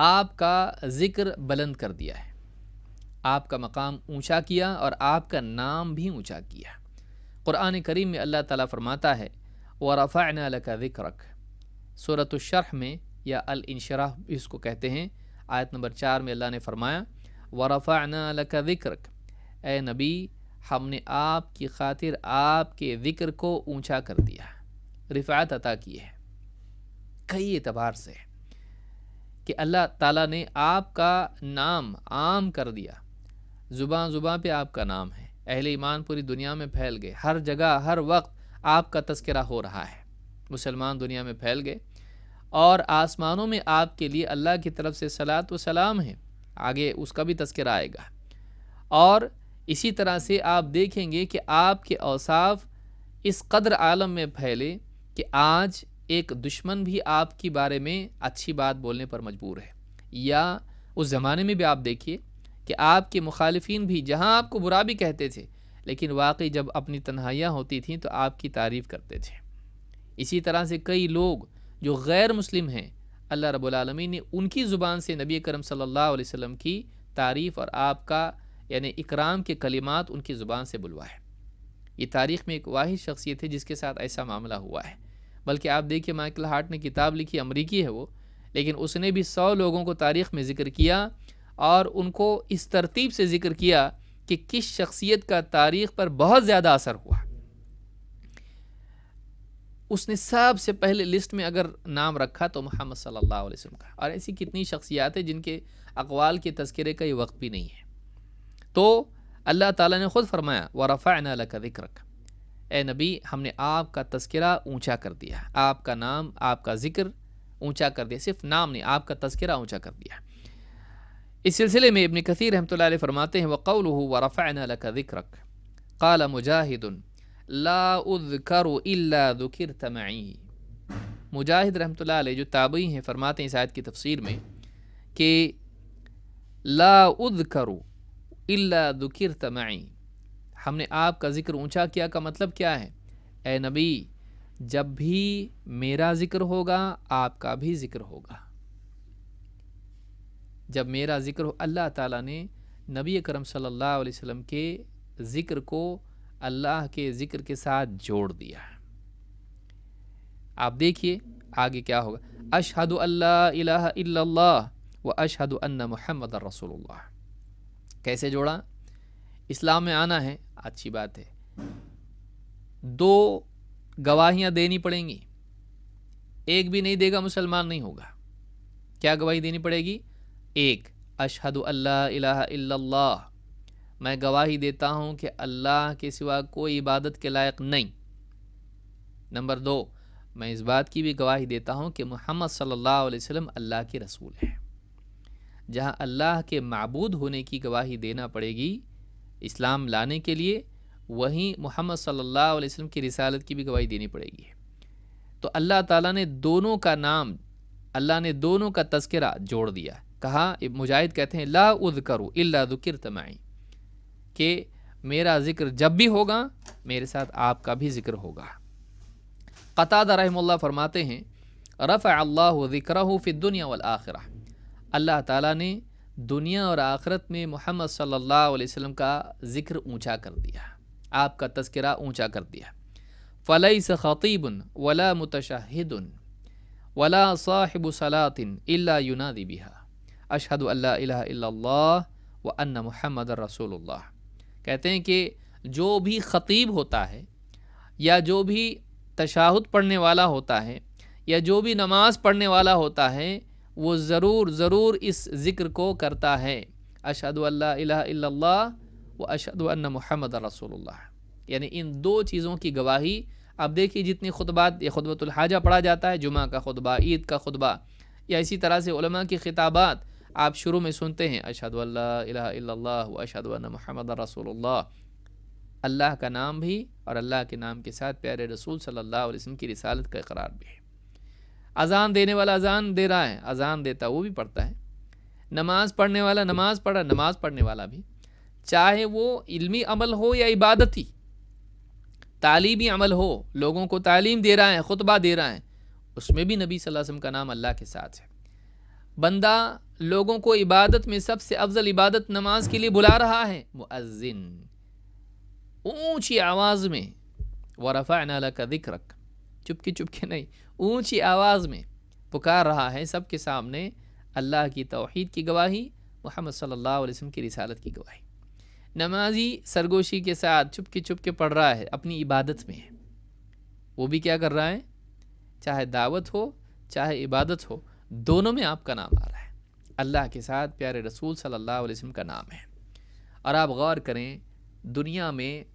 आपका ज़िक्र बुलंद कर दिया है आपका मकाम ऊंचा किया और आपका नाम भी ऊंचा किया क़ुरान करीम में अल्लाह ताला फरमाता है वफ़ा रफ़ा का सूरत शरह में या अल इनशरा इसको कहते हैं आयत नंबर चार में अल्लाह ने फरमाया वरफ़ाना का ज़िक्रक ए नबी हमने आपकी खातिर आपके ज़िक्र को ऊंचा कर दिया रिफायत अता की है कई एतबार से कि अल्लाह ताला ने आपका नाम आम कर दिया ज़ुबान ज़ुबान पे आपका नाम है अहले ईमान पूरी दुनिया में फैल गए हर जगह हर वक्त आपका तस्करा हो रहा है मुसलमान दुनिया में फैल गए और आसमानों में आपके लिए अल्लाह की तरफ से सलात व सलाम है आगे उसका भी तस्करा आएगा और इसी तरह से आप देखेंगे कि आपके औसाफ इस कदर आलम में फैले कि आज एक दुश्मन भी आपके बारे में अच्छी बात बोलने पर मजबूर है या उस ज़माने में भी आप देखिए कि आपके मुखालफी भी जहाँ आपको बुरा भी कहते थे लेकिन वाकई जब अपनी तन्हाइयाँ होती थी तो आपकी तारीफ़ करते थे इसी तरह से कई लोग जो गैर मुस्लिम हैं अल्लाह रबालमी ने उनकी ज़ुबान से नबी करम सल्ला वसम की तारीफ़ और आपका यानि इकराम के कलिमात उनकी ज़ुबान से बुलवाए ये तारीख़ में एक वाद शख्सियत है जिसके साथ ऐसा मामला हुआ है बल्कि आप देखिए माइकल हार्ट ने किताब लिखी अमरीकी है वो लेकिन उसने भी सौ लोगों को तारीख़ में ज़िक्र किया और उनको इस तरतीब से ज़िक्र किया कि किस शख्सियत का तारीख़ पर बहुत ज़्यादा असर हुआ उसने सबसे पहले लिस्ट में अगर नाम रखा तो मोहम्मद सल्लल्लाहु अलैहि वसल्लम का और ऐसी कितनी शख्सियात है जिनके अकवाल के तस्करे का ये वक्त भी नहीं है तो अल्लाह ताला ने ख़ुद फरमाया व रफ़ा का ज़िक्रक ए नबी हमने आपका तस्करा ऊँचा कर दिया आपका नाम आपका ज़िक्र ऊँचा कर दिया सिर्फ नाम नहीं आपका तस्करा ऊँचा कर दिया इस सिलसिले में इबन कसीर रहमत फरमाते हैं वक़ल व रफ़ा का ज़िक्रक काला मुजाहिदन ला करो इल्ला दुखिर तमाई मुजाहिद रहमत जो ताबई हैं फरमाते हैं शायद की तफसीर में कि ला उज़करु इल्ला ज़ुकिरत मई हमने आपका ज़िक्र ऊंचा किया का मतलब क्या है ए नबी जब भी मेरा ज़िक्र होगा आपका भी ज़िक्र होगा जब मेरा ज़िक्र अल्लाह ताला ने नबी करम सल्लल्लाहु अलैहि वसल्लम के ज़िक्र को अल्लाह के ज़िक्र के साथ जोड़ दिया है आप देखिए आगे क्या होगा अशहद अल्लाह व अशहद महमद रसोल कैसे जोड़ा इस्लाम में आना है अच्छी बात है दो गवाहियाँ देनी पड़ेंगी एक भी नहीं देगा मुसलमान नहीं होगा क्या गवाही देनी पड़ेगी एक अशहद अल्लाह मैं गवाही देता हूँ कि अल्लाह के सिवा कोई इबादत के लायक नहीं नंबर दो मैं इस बात की भी गवाही देता हूँ कि मोहम्मद सल्लल्लाहु अलैहि वसल्लम अल्लाह के रसूल हैं जहाँ अल्लाह के मबूद होने की गवाही देना पड़ेगी इस्लाम लाने के लिए वहीं मोहम्मद सल्लल्लाहु अलैहि वसल्लम की रिसालत की भी गवाही देनी पड़ेगी तो अल्लाह ताला ने दोनों का नाम अल्लाह ने दोनों का तस्करा जोड़ दिया कहा मुजाहिद कहते हैं ला उद करो अल्ला तमाई कि मेरा ज़िक्र जब भी होगा मेरे साथ आपका भी ज़िक्र होगा क़ता रहमल्ला फरमाते हैं रफ़ अल्लाह ज़िक्र फिर दुनिया वाल आखिर अल्लाह ताला ने दुनिया और आखरत में मोहम्मद सल्लल्लाहु अलैहि वसल्लम का ज़िक्र ऊंचा कर दिया आपका तस्करा ऊंचा कर दिया फ़लई सख़ीबन वला मुतशाहिदन वला साहिब सलातिन अल्ला युनादी अशहद अल्ला व अन्ना महमद रसोल्ला कहते हैं कि जो भी ख़तीब होता है या जो भी तशाहुद पढ़ने वाला होता है या जो भी नमाज़ पढ़ने वाला होता है वो ज़रूर ज़रूर इस ज़िक्र को करता है अशद अल्ला व अशद महमद रसोल्ला यानी इन दो चीज़ों की गवाही आप देखिए जितनी खुतबात या हाजा पढ़ा जाता है जुमा का खुतबा ईद का खुतबा या इसी तरह से उलमा की खिताबात आप शुरू में सुनते हैं अशद अशद महमद रसूल अल्लाह का नाम भी और अल्लाह के नाम के साथ प्यारे रसूल सल्लल्लाहु अलैहि वसल्लम की रिसालत का इकरार भी है अजान देने वाला अजान दे रहा है अजान देता वो भी पढ़ता है नमाज पढ़ने वाला नमाज पढ़ा नमाज पढ़ने वाला भी चाहे वो इल्मी अमल हो या इबादती तालीमी अमल हो लोगों को तालीम दे रहा है ख़ुतबा दे रहा है उसमें भी नबी वसम का नाम अल्लाह के साथ है बंदा लोगों को इबादत में सबसे अफजल इबादत नमाज के लिए बुला रहा है मुअज़िन ऊंची आवाज़ में वरफ़ा नाला का दिक रख चुपके चुपके नहीं ऊंची आवाज़ में पुकार रहा है सबके सामने अल्लाह की तोहद की गवाही मोहम्मद सल्लल्लाहु की रिसालत की गवाही नमाजी सरगोशी के साथ चुपके चुपके पढ़ रहा है अपनी इबादत में है वो भी क्या कर रहा है चाहे दावत हो चाहे इबादत हो दोनों में आपका नाम आ रहा है अल्लाह के साथ प्यारे रसूल सल्लल्लाहु अलैहि वसल्लम का नाम है और आप गौर करें दुनिया में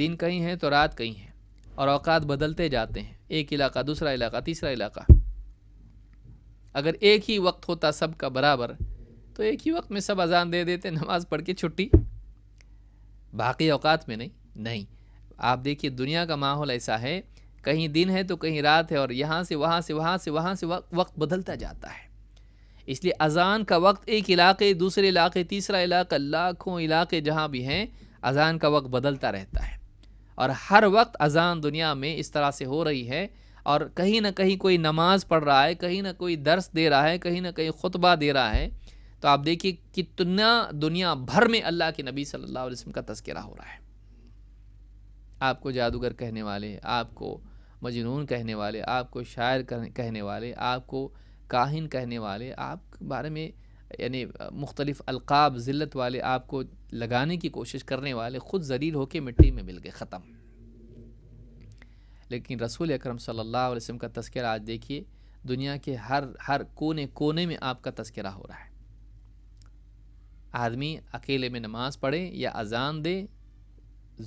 दिन कहीं हैं तो रात कहीं हैं और अवकात बदलते जाते हैं एक इलाका दूसरा इलाका तीसरा इलाका अगर एक ही वक्त होता सब का बराबर तो एक ही वक्त में सब अजान दे देते नमाज़ पढ़ के छुट्टी बाकी अवकात में नहीं नहीं आप देखिए दुनिया का माहौल ऐसा है कहीं दिन है तो कहीं रात है और यहाँ से वहाँ से वहाँ से वहाँ से वक्त बदलता जाता है इसलिए अज़ान का वक्त एक इलाके दूसरे इलाके तीसरा इलाका लाखों इलाके जहाँ भी हैं अज़ान का वक्त बदलता रहता है और हर वक्त अज़ान दुनिया में इस तरह से हो रही है और कहीं ना कहीं कोई नमाज़ पढ़ रहा है कहीं ना कोई दर्स दे रहा है कहीं ना कहीं खुतबा दे रहा है तो आप देखिए कितना दुनिया भर में अल्लाह के नबी सल्लल्लाहु अलैहि वसल्लम का तस्करा हो रहा है आपको जादूगर कहने वाले आपको मजनून कहने वाले आपको शायर कहने वाले आपको काहिन कहने वाले आप बारे में यानी मुख्तलिफ़ अलकाब वाले आपको लगाने की कोशिश करने वाले ख़ुद जलील होकर मिट्टी में मिल गए ख़त्म लेकिन रसूल अक्रम सम का तस्करा आज देखिए दुनिया के हर हर कोने कोने में आपका तस्करा हो रहा है आदमी अकेले में नमाज़ पढ़े या अजान दे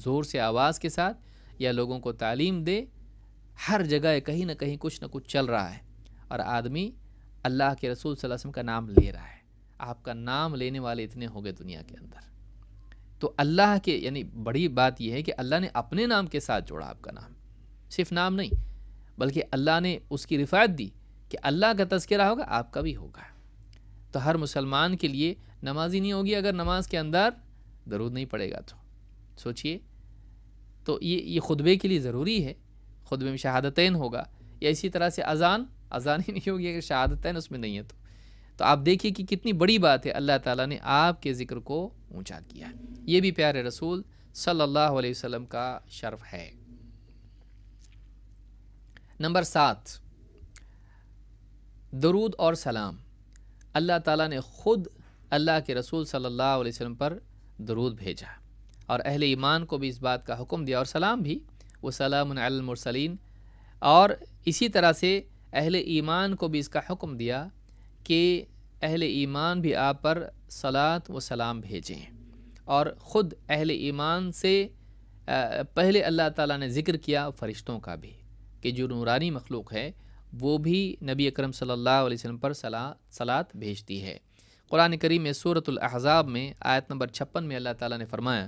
ज़ोर से आवाज़ के साथ या लोगों को तालीम दे हर जगह कहीं ना कहीं कुछ ना कुछ चल रहा है और आदमी अल्लाह के रसूल वसम का नाम ले रहा है आपका नाम लेने वाले इतने हो गए दुनिया के अंदर तो अल्लाह के यानी बड़ी बात यह है कि अल्लाह ने अपने नाम के साथ जोड़ा आपका नाम सिर्फ नाम नहीं बल्कि अल्लाह ने उसकी रिफायत दी कि अल्लाह का तस्करा होगा आपका भी होगा तो हर मुसलमान के लिए नमाज ही नहीं होगी अगर नमाज के अंदर दरूद नहीं पड़ेगा तो सोचिए तो ये ये खुतबे के लिए ज़रूरी है खुतबे में शहादतन होगा या इसी तरह से अज़ान अजान ही नहीं होगी अगर शहादत शहादतन उसमें नहीं है तो तो आप देखिए कि कितनी बड़ी बात है अल्लाह ताला ने आपके ज़िक्र को ऊंचा किया ये भी प्यारे रसूल सल्लल्लाहु अलैहि वसल्लम का शर्फ है नंबर सात दरूद और सलाम अल्लाह ताला ने ख़ुद अल्लाह के रसूल सल्लल्लाहु अलैहि वसल्लम पर दरूद भेजा और अहले ईमान को भी इस बात का हुक्म दिया और सलाम भी वो सलामसलिन और इसी तरह से अहले ईमान को भी इसका हुक्म दिया कि अहले ईमान भी आप पर सलात व सलाम भेजें और ख़ुद अहल ईमान से पहले अल्लाह ताला ने ज़िक्र किया फ़रिश्तों का भी कि जो नूरानी मखलूक है वो भी नबी अकरम सल्लल्लाहु अलैहि वसल्लम पर सला सलात भेजती है कुरान करीम में सूरतुल अहज़ाब में आयत नंबर छप्पन में अल्लाह ताला ने फरमाया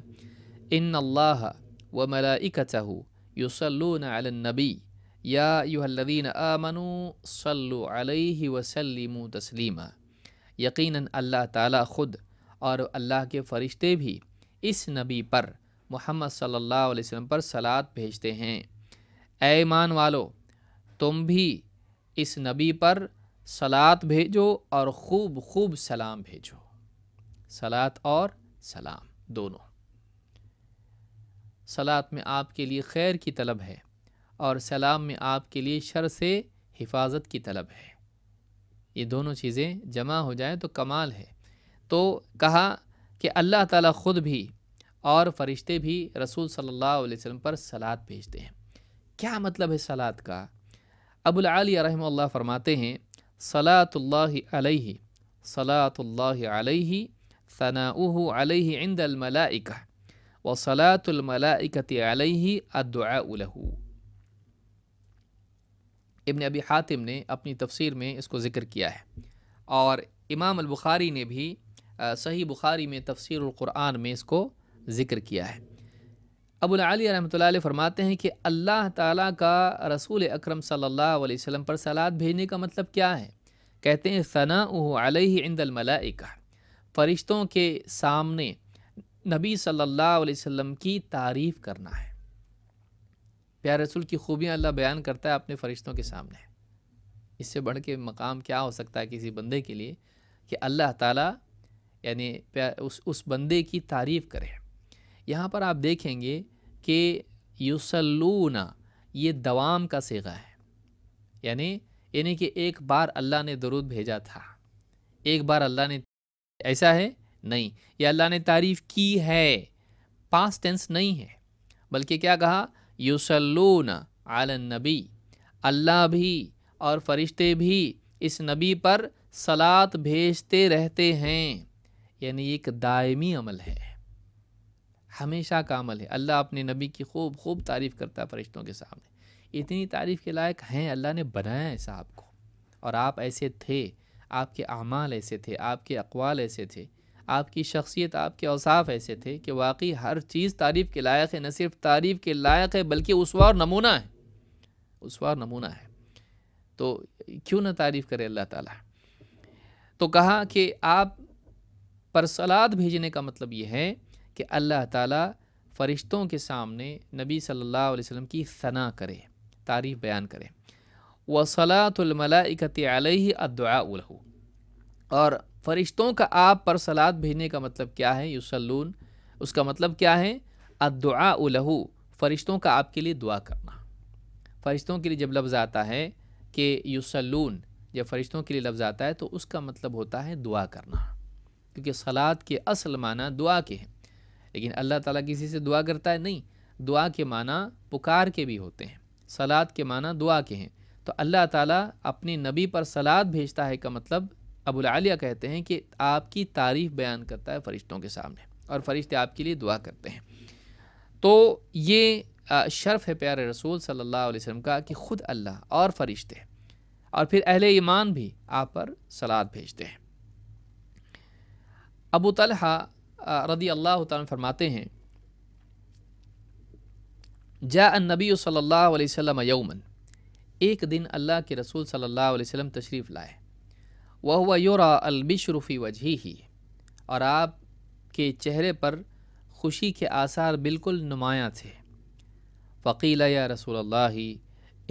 इन अल्लाह व मलाइकतहु युसल्लून नबी या यूहल्लिन आमनु सल्लु अलैहि तस्लीम तस्लीमा यकीनन अल्लाह ताला ख़ुद और अल्लाह के फ़रिश्ते भी इस नबी पर मोहम्मद सल्लल्लाहु अलैहि वसल्लम पर सलात भेजते हैं ए ईमान वालो तुम भी इस नबी पर सलात भेजो और खूब खूब सलाम भेजो सलात और सलाम दोनों सलात में आपके लिए खैर की तलब है और सलाम में आपके लिए शर से हिफाजत की तलब है ये दोनों चीज़ें जमा हो जाए तो कमाल है तो कहा कि अल्लाह ताला ख़ुद भी और फरिश्ते भी रसूल सल्लल्लाहु अलैहि वसल्लम पर सलात भेजते हैं क्या मतलब है सलात का अबुलआली रहम फरमाते हैं सलातुल्ला अलैहि सलातुल्ला अलैहि सनाह अलैहि व सलातुलमलाइकत अलैहि अद्दुआ इबन अबी हातिम ने अपनी तफसीर में इसको ज़िक्र किया है और इमाम अलबुखारी ने भी सही बुखारी में तफसर क़ुरान में इसको ज़िक्र किया है अबुल अली रहमत फरमाते हैं कि अल्लाह ताला का रसूल अकरम सल्लल्लाहु अलैहि वसल्लम पर सलाद भेजने का मतलब क्या है कहते हैं सना अलैहि मलाइका फ़रिश्तों के सामने नबी सल्लल्लाहु अलैहि वसल्लम की तारीफ़ करना है प्यार रसूल की खूबियाँ अल्लाह बयान करता है अपने फ़रिश्तों के सामने इससे बढ़ के मकाम क्या हो सकता है किसी बंदे के लिए कि अल्लाह ताला यानी उस उस बंदे की तारीफ़ करे यहाँ पर आप देखेंगे कि युसलूना ये दवाम का सेगा है यानी यानी कि एक बार अल्लाह ने दरुद भेजा था एक बार अल्लाह ने ऐसा है नहीं ये अल्लाह ने तारीफ़ की है पास टेंस नहीं है बल्कि क्या कहा यूसलून आल नबी अल्लाह भी और फरिश्ते भी इस नबी पर सलात भेजते रहते हैं यानी एक दायमी अमल है हमेशा का अमल है अल्लाह अपने नबी की खूब खूब तारीफ़ करता है फरिश्तों के सामने इतनी तारीफ़ के लायक हैं अल्लाह ने बनाया ऐसा आपको और आप ऐसे थे आपके अमाल ऐसे थे आपके अकवाल ऐसे थे आपकी शख्सियत आपके अवसाफ़ ऐसे थे कि वाकई हर चीज़ तारीफ़ के लायक है न सिर्फ तारीफ़ के लायक है बल्कि उसवार नमूना है उसवार नमूना है तो क्यों ना तारीफ़ करे अल्लाह ताला तो कहा कि आप पर सलाद भेजने का मतलब ये है कि अल्लाह ताला फ़रिश्तों के सामने नबी सल्लल्लाहु अलैहि वसल्लम की सना करे तारीफ़ बयान करे सलातुलमलाकत अलही अदुआ और फ़रिश्तों का आप पर सलाद भेजने का मतलब क्या है युसलून उसका मतलब क्या है अदुआ उलहू फ़रिश्तों का आपके लिए दुआ करना फ़रिश्तों के लिए जब लफ्ज़ आता है कि युसलून जब फ़रिश्तों के लिए लफ्ज़ आता है तो उसका मतलब होता है दुआ करना क्योंकि सलाद के असल माना दुआ के हैं लेकिन अल्लाह ताला किसी से दुआ करता है नहीं दुआ के माना पुकार के भी होते हैं सलाद के माना दुआ के हैं तो अल्लाह ताला अपने नबी पर सलाद भेजता है का मतलब आलिया कहते हैं कि आपकी तारीफ़ बयान करता है फ़रिश्तों के सामने और फ़रिश्ते आपके लिए दुआ करते हैं तो ये शर्फ़ है प्यारे रसूल सल्लल्लाहु अलैहि वसल्लम का कि ख़ुद अल्लाह और फ़रिश्ते और फिर अहले ईमान भी आप पर सलाद भेजते हैं अबू तलहा रदी अल्लाह फरमाते हैं जा नबी सल्लल्लाहु अलैहि वसल्लम यौमन एक दिन अल्लाह के रसूल सल्लल्लाहु अलैहि वसल्लम तशरीफ़ लाए वह हुआ योरा अलबिशरूफ़ी वजह ही और आप के चेहरे पर खुशी के आसार बिल्कुल नुमायाँ थे वकील या रसूल अल्लाह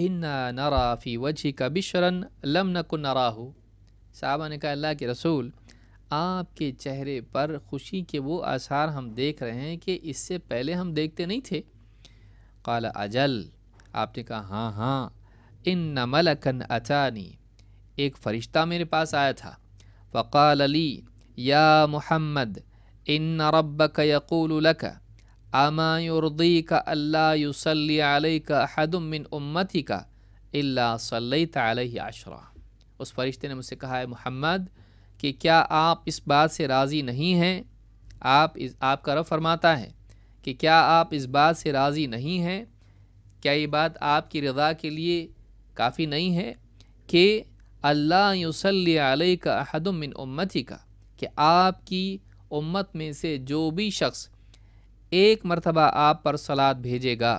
इन्ना नराफ़ी वजह का बिशरन लम नक नाराह साहबा ने कहा अल्लाह के रसूल आपके चेहरे पर खुशी के वो आसार हम देख रहे हैं कि इससे पहले हम देखते नहीं थे काला अजल आपने कहा हाँ हाँ इन न मलकन अचानी एक फ़रिश्ता मेरे पास आया था फ़काल अली या मोहम्मद इन रब का यकूलक आमा का अल्ला का हदमिन उम्मती का अल्लाशरा उस फरिश्ते ने मुझसे कहा है मोहम्मद कि क्या आप इस बात से राज़ी नहीं हैं आप इस आपका रब फरमाता है कि क्या आप इस बात से राज़ी नहीं हैं क्या ये बात आपकी रज़ा के लिए काफ़ी नहीं है कि अल्लाह का अहदम उम्मत उम्मती का कि आपकी उम्मत में से जो भी शख्स एक मरतबा आप पर सलाद भेजेगा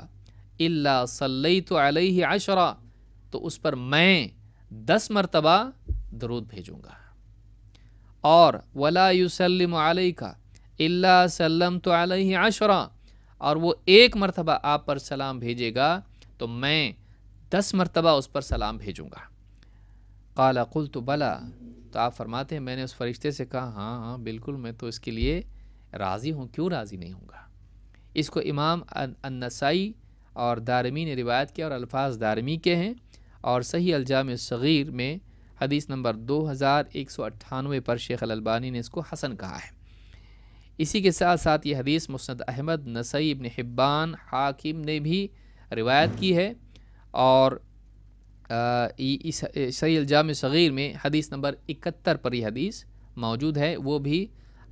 अला सल्लई तो आशरा तो उस पर मैं दस मरतबा दरूद भेजूँगा और वला युसलम का इल्ला सल्लम तो आशरा और वो एक मरतबा आप पर सलाम भेजेगा तो मैं दस मरतबा उस पर सलाम भेजूँगा काला कुल तो बला तो आप फरमाते हैं मैंने उस फरिश्ते से कहा हाँ हाँ बिल्कुल मैं तो इसके लिए राज़ी हूँ क्यों राज़ी नहीं हूँगा इसको इमाम अन्नसाई और दारमी ने रिवायत किया और अल्फाज दारमी के हैं और सही अलजाम सग़ीर में हदीस नंबर दो हज़ार एक सौ अट्ठानवे पर शेख अलबानी ने इसको हसन कहा है इसी के साथ साथ ये हदीस मुसद अहमद नसई इबन हिब्बान हाकिम ने भी रिवायत की है और सही अलजाम सग़ीर में हदीस नंबर इकहत्तर पर यह हदीस मौजूद है वो भी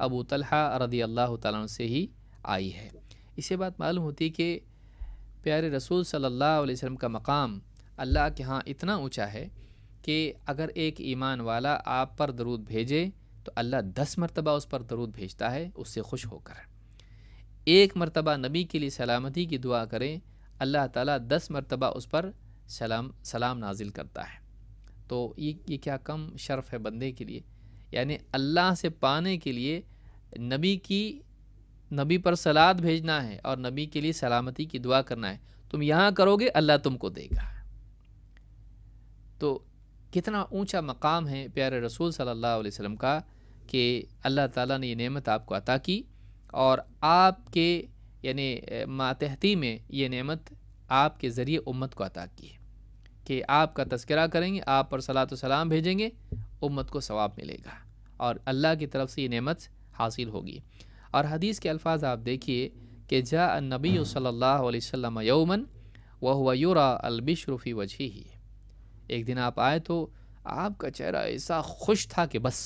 अबू तलहा रदी अल्लाह तुम से ही आई है इसे बात मालूम होती कि प्यारे रसूल सल्लल्लाहु अलैहि वसल्लम का मकाम अल्लाह के यहाँ इतना ऊंचा है कि अगर एक ईमान वाला आप पर दरूद भेजे तो अल्लाह दस मरतबा उस पर दरूद भेजता है उससे खुश होकर एक मरतबा नबी के लिए सलामती की दुआ करें अल्लाह ताला दस मरतबा उस पर सलाम सलाम नाजिल करता है तो ये ये क्या कम शर्फ है बंदे के लिए यानी अल्लाह से पाने के लिए नबी की नबी पर सलाद भेजना है और नबी के लिए सलामती की दुआ करना है तुम यहाँ करोगे अल्लाह तुमको देगा तो कितना ऊंचा मकाम है प्यारे रसूल सल्लल्लाहु अलैहि वसल्लम का कि अल्लाह ताला ने ये नेमत आपको अता की और आपके यानी मातहती में ये नेमत आप के ज़रिए उम्मत को अता की है कि आपका तस्करा करेंगे आप पर सलात सलाम भेजेंगे उम्मत को सवाब मिलेगा और अल्लाह की तरफ से ये नमत हासिल होगी और हदीस के अल्फाज आप देखिए कि जा नबी सल्ला वसम यौमन वह वयुरा अलबिशरूफ़ी वजह ही एक दिन आप आए तो आपका चेहरा ऐसा खुश था कि बस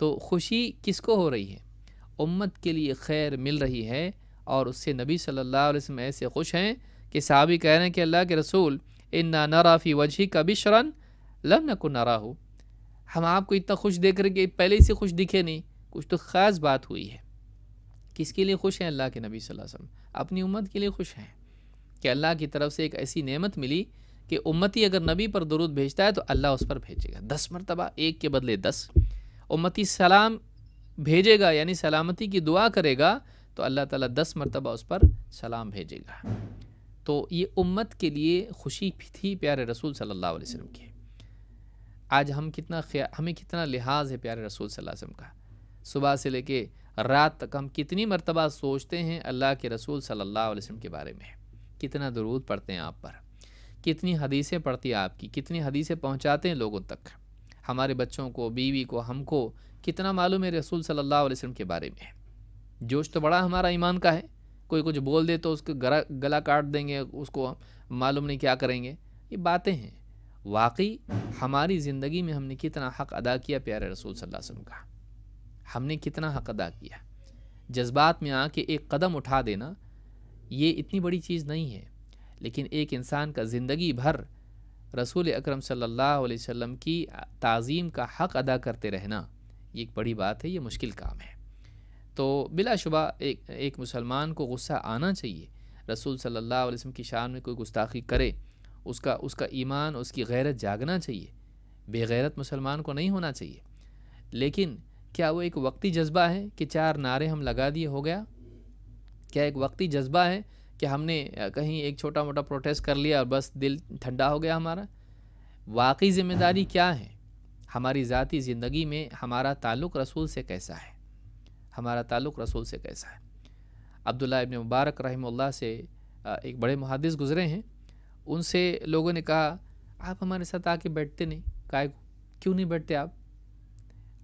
तो खुशी किसको हो रही है उम्मत के लिए खैर मिल रही है और उससे नबी सल्लल्लाहु अलैहि वसल्लम ऐसे खुश हैं कि सहाबी कह रहे हैं कि अल्लाह के रसूल इन ना नरा फ़ी वजह का भी शरण लम न को नरा हो हम आपको इतना खुश देख रहे कि पहले से खुश दिखे नहीं कुछ तो ख़ास बात हुई है किसके लिए खुश हैं अल्लाह के नबी वसम अपनी उम्मत के लिए खुश हैं कि अल्लाह की तरफ से एक ऐसी नेमत मिली कि उम्मती अगर नबी पर दरुद भेजता है तो अल्लाह उस पर भेजेगा दस मरतबा एक के बदले दस उम्मती सलाम भेजेगा यानी सलामती की दुआ करेगा तो अल्लाह ताला दस मरतबा उस पर सलाम भेजेगा तो ये उम्मत के लिए खुशी थी प्यारे रसूल सल्लल्लाहु अलैहि वसल्लम की आज हम कितना हमें कितना लिहाज है प्यारे रसूल सल्लल्लाहु अलैहि वसल्लम का सुबह से लेके रात तक हम कितनी मरतबा सोचते हैं अल्लाह के रसूल सल्लल्लाहु अलैहि वसल्लम के बारे में कितना दरूद पढ़ते हैं आप पर कितनी हदीसें पढ़ती हैं आपकी कितनी हदीसें पहुँचाते हैं लोगों तक हमारे बच्चों को बीवी को हमको कितना मालूम है रसूल सल्लल्लाहु अलैहि वसल्लम के बारे में जोश तो बड़ा हमारा ईमान का है कोई कुछ बोल दे तो उसके गला गला काट देंगे उसको मालूम नहीं क्या करेंगे ये बातें हैं वाकई हमारी ज़िंदगी में हमने कितना हक़ अदा किया प्यारे रसूल सल्लल्लाहु अलैहि वसल्लम का हमने कितना हक़ अदा किया जज्बात में आके एक कदम उठा देना ये इतनी बड़ी चीज़ नहीं है लेकिन एक इंसान का ज़िंदगी भर रसूल अकरम सल्लल्लाहु अलैहि वसल्लम की ताज़ीम का हक़ अदा करते रहना ये एक बड़ी बात है ये मुश्किल काम है तो बिलाशुबा एक एक मुसलमान को गुस्सा आना चाहिए रसूल सल्लल्लाहु अलैहि वसल्लम की शान में कोई गुस्ताखी करे उसका उसका ईमान उसकी गैरत जागना चाहिए बेगैरत मुसलमान को नहीं होना चाहिए लेकिन क्या वो एक वक्ती जज्बा है कि चार नारे हम लगा दिए हो गया क्या एक वक्ती जज्बा है कि हमने कहीं एक छोटा मोटा प्रोटेस्ट कर लिया और बस दिल ठंडा हो गया हमारा वाकई ज़िम्मेदारी क्या है हमारी ज़ाती ज़िंदगी में हमारा ताल्लुक़ रसूल से कैसा है हमारा ताल्लुक़ रसूल से कैसा है अब्दुल्ला इबन मुबारक रही से एक बड़े मुहादिस गुज़रे हैं उनसे लोगों ने कहा आप हमारे साथ आके बैठते नहीं काय क्यों नहीं बैठते आप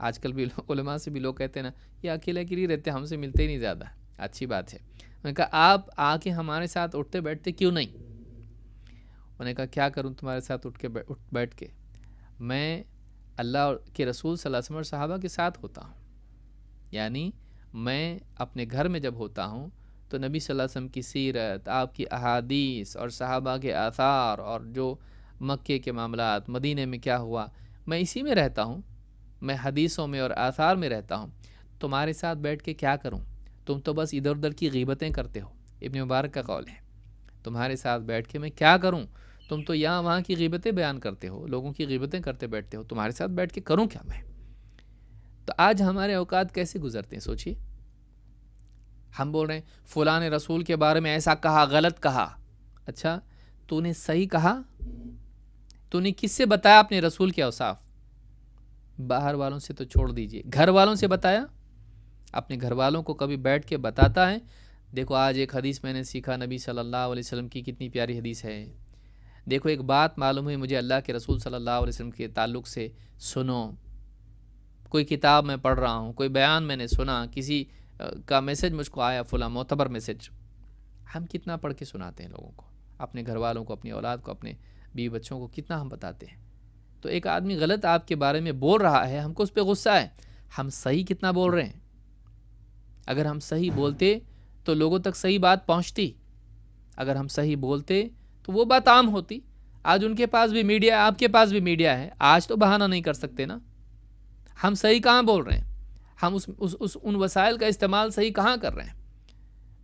आजकल भी उलमा से भी लोग कहते हैं ना ये अकेले अकेले रहते हमसे मिलते ही नहीं ज़्यादा अच्छी बात है उन्होंने कहा आप आके हमारे साथ उठते बैठते क्यों नहीं उन्होंने कहा क्या करूँ तुम्हारे साथ उठ के उठ बैठ के मैं अल्लाह के रसूल वसल्लम और साहबा के साथ होता हूँ यानी मैं अपने घर में जब होता हूँ तो नबी वसम की सीरत आपकी अहादीस और सहाबा के आसार और जो मक्के के मामला मदीने में क्या हुआ मैं इसी में रहता हूँ मैं हदीसों में और आसार में रहता हूँ तुम्हारे साथ बैठ के क्या करूँ तुम तो बस इधर उधर की गीबतें करते हो इबन मुबारक का कौल है तुम्हारे साथ बैठ के मैं क्या करूँ तुम तो यहाँ वहाँ की गीबतें बयान करते हो लोगों की गीबतें करते बैठते हो तुम्हारे साथ बैठ के करूँ क्या मैं तो आज हमारे अवकात कैसे गुजरते हैं सोचिए हम बोल रहे हैं फ़ुला ने रसूल के बारे में ऐसा कहा गलत कहा अच्छा तूने सही कहा तूने किससे बताया अपने रसूल के अवसाफ बाहर वालों से तो छोड़ दीजिए घर वालों से बताया अपने घर वालों को कभी बैठ के बताता है देखो आज एक हदीस मैंने सीखा नबी सल्लल्लाहु अलैहि वसल्लम की कितनी प्यारी हदीस है देखो एक बात मालूम हुई मुझे अल्लाह के रसूल सल्लल्लाहु अलैहि वसल्लम के ताल्लुक से सुनो कोई किताब मैं पढ़ रहा हूँ कोई बयान मैंने सुना किसी का मैसेज मुझको आया फुला मोतबर मैसेज हम कितना पढ़ के सुनाते हैं लोगों को अपने घर वालों को अपनी औलाद को अपने बीवी बच्चों को कितना हम बताते हैं तो एक आदमी गलत आपके बारे में बोल रहा है हमको उस पर गुस्सा है हम सही कितना बोल रहे हैं अगर हम सही बोलते तो लोगों तक सही बात पहुंचती अगर हम सही बोलते तो वो बात आम होती आज उनके पास भी मीडिया आपके पास भी मीडिया है आज तो बहाना नहीं कर सकते ना हम सही कहाँ बोल रहे हैं हम उस उस, उस उन वसाइल का इस्तेमाल सही कहाँ कर रहे हैं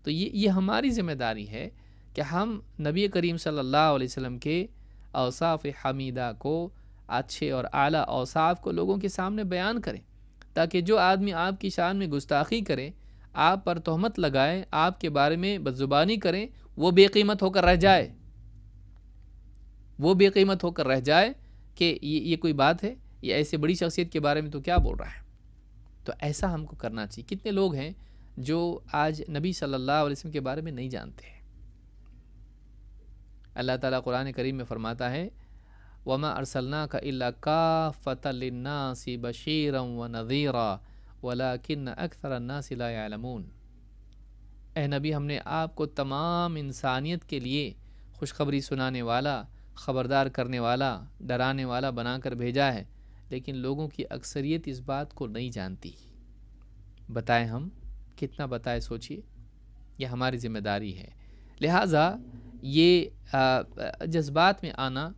तो ये ये हमारी ज़िम्मेदारी है कि हम नबी करीम सल्लल्लाहु अलैहि वसल्लम के अवसाफ़ हमीदा को अच्छे और आला अवसाफ़ को लोगों के सामने बयान करें ताकि जो आदमी आपकी शान में गुस्ताखी करे आप पर तहमत लगाए आपके बारे में बदजुबानी करें वो बेकीमत होकर रह जाए वो बेकीमत होकर रह जाए कि ये ये कोई बात है ये ऐसे बड़ी शख्सियत के बारे में तो क्या बोल रहा है तो ऐसा हमको करना चाहिए कितने लोग हैं जो आज नबी सल्लल्लाहु अलैहि वसल्लम के बारे में नहीं जानते हैं अल्लाह ताला कुरान करीम में फ़रमाता है वमा अरसलना का इलाका फ़तलन्नासी व नज़ीरा वला किन अक्सर नासिलामून ए नबी हमने आपको तमाम इंसानियत के लिए खुशखबरी सुनाने वाला ख़बरदार करने वाला डराने वाला बनाकर भेजा है लेकिन लोगों की अक्सरियत इस बात को नहीं जानती बताएं हम कितना बताएं सोचिए यह हमारी ज़िम्मेदारी है लिहाजा ये जज्बात में आना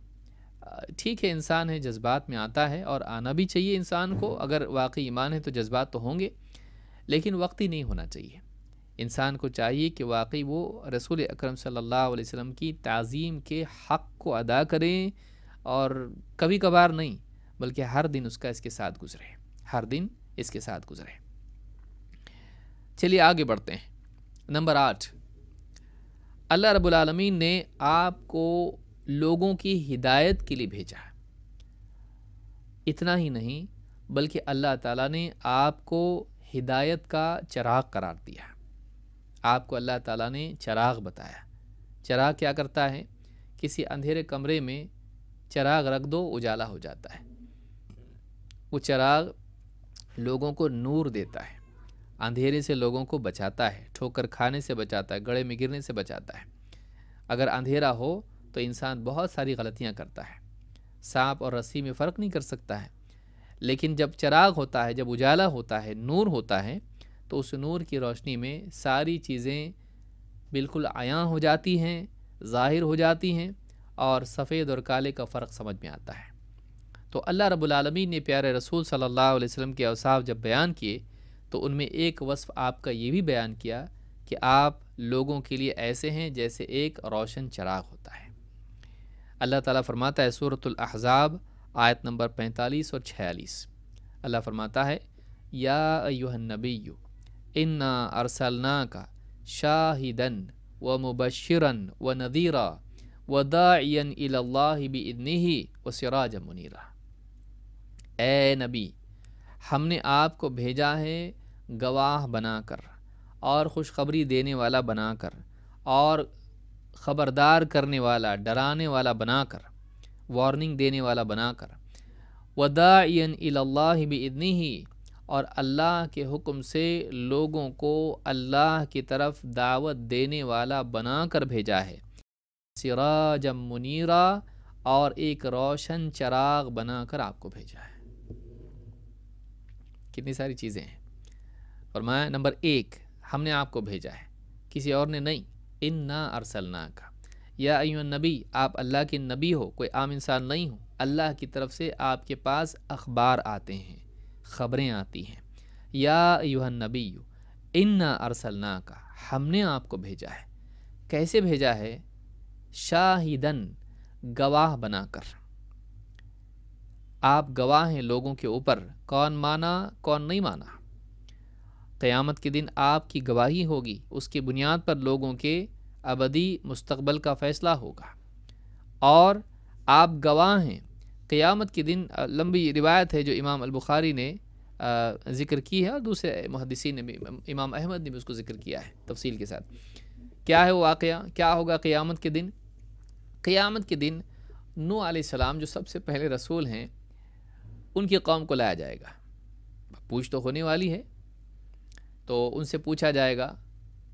ठीक है इंसान है जज्बात में आता है और आना भी चाहिए इंसान को अगर वाकई ईमान है तो जज्बात तो होंगे लेकिन वक्ती नहीं होना चाहिए इंसान को चाहिए कि वाकई वो रसूल अकरम सल्लल्लाहु अलैहि वसल्लम की तज़ीम के हक़ को अदा करें और कभी कभार नहीं बल्कि हर दिन उसका इसके साथ गुजरे हर दिन इसके साथ गुजरे चलिए आगे बढ़ते हैं नंबर आठ अल्लाह रबालमीन ने आपको लोगों की हिदायत के लिए भेजा है इतना ही नहीं बल्कि अल्लाह ताला ने आपको हिदायत का चराग करार दिया आपको अल्लाह ताला ने चराग बताया चराग क्या करता है किसी अंधेरे कमरे में चराग रख दो उजाला हो जाता है वो चराग लोगों को नूर देता है अंधेरे से लोगों को बचाता है ठोकर खाने से बचाता है गड़े में गिरने से बचाता है अगर अंधेरा हो तो इंसान बहुत सारी गलतियाँ करता है सांप और रस्सी में फ़र्क नहीं कर सकता है लेकिन जब चराग होता है जब उजाला होता है नूर होता है तो उस नूर की रोशनी में सारी चीज़ें बिल्कुल आयाँ हो जाती हैं ज़ाहिर हो जाती हैं और सफ़ेद और काले का फ़र्क समझ में आता है तो अल्लाह रब्लमी ने प्यारे रसूल सल्ला वसम के अवसाफ़ जब बयान किए तो उनमें एक वसफ आपका ये भी बयान किया कि आप लोगों के लिए ऐसे हैं जैसे एक रोशन चराग होता है अल्लाह ताला फरमाता है सूरतलहज़ाब आयत नंबर 45 और 46 अल्लाह फरमाता है या अयुहनबी इन्ना अरसलना का शाहिदन व मुबशरन व नदीरा व दायन इल्लाह ही व सराज मुनीरा ए नबी हमने आपको भेजा है गवाह बनाकर और खुशखबरी देने वाला बनाकर और ख़बरदार करने वाला डराने वाला बनाकर वार्निंग देने वाला बनाकर भी इतनी ही और अल्लाह के हुक्म से लोगों को अल्लाह की तरफ दावत देने वाला बनाकर भेजा है सिराज मुनीरा और एक रोशन चराग बनाकर आपको भेजा है कितनी सारी चीज़ें हैं और नंबर एक हमने आपको भेजा है किसी और ने नहीं इन ना अरसल ना का या अयुन नबी आप अल्लाह के नबी हो कोई आम इंसान नहीं हो अल्लाह की तरफ से आपके पास अखबार आते हैं ख़बरें आती हैं या अयुहन नबी इन ना अरसल ना का हमने आपको भेजा है कैसे भेजा है शाहिदन गवाह बनाकर आप गवाह हैं लोगों के ऊपर कौन माना कौन नहीं माना क़यामत के दिन आपकी गवाही होगी उसकी बुनियाद पर लोगों के अबदी मुस्तबल का फ़ैसला होगा और आप गवाह हैं क़यामत के दिन लंबी रिवायत है जो इमाम अलबुखारी ने ज़िक्र की है और दूसरे मुहदसी ने भी इमाम अहमद ने भी उसको ज़िक्र किया है तफसील के साथ क्या है वो वाक़ क्या होगा क़्यामत के दिन क़ियामत के दिन नू आसमाम जो सबसे पहले रसूल हैं उनकी कौम को लाया जाएगा पूछ तो होने वाली है तो उनसे पूछा जाएगा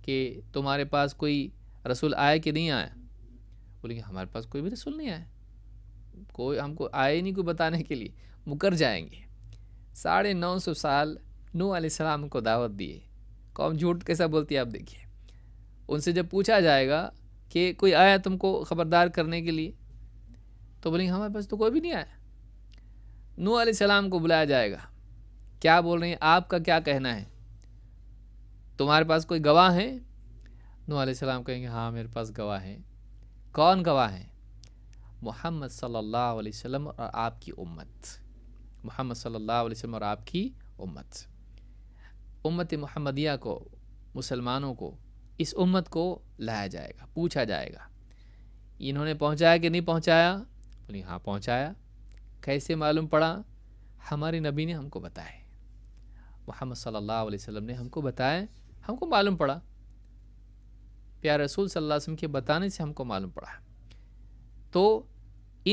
कि तुम्हारे पास कोई रसूल आया कि नहीं आया बोलेंगे हमारे पास कोई भी रसूल नहीं आया कोई हमको आए ही नहीं कोई बताने के लिए मुकर जाएंगे साढ़े नौ सौ साल नू आसमाम को दावत दिए कौम झूठ कैसा बोलती है आप देखिए उनसे जब पूछा जाएगा कि कोई आया तुमको ख़बरदार करने के लिए तो बोलेंगे हमारे पास तो कोई भी नहीं आया नू सलाम को बुलाया जाएगा क्या बोल रही हैं आपका क्या कहना है तुम्हारे पास कोई गवाह है नू सलाम कहेंगे हाँ मेरे पास गवाह हैं कौन गवाह हैं मोहम्मद सल्ला वम और आपकी उम्मत मोहम्मद सल्ला वम और आपकी उम्मत उम्मत महमदिया को मुसलमानों को इस उम्मत को लाया जाएगा पूछा जाएगा इन्होंने पहुंचाया कि नहीं पहुंचाया बोली हाँ पहुंचाया कैसे मालूम पड़ा हमारे नबी ने हमको बताया मोहम्मद सल्लल्लाहु अलैहि वसल्लम ने हमको बताया हमको मालूम पड़ा प्यार रसूल सल्लल्लाहु अलैहि वसल्लम के बताने से हमको मालूम पड़ा तो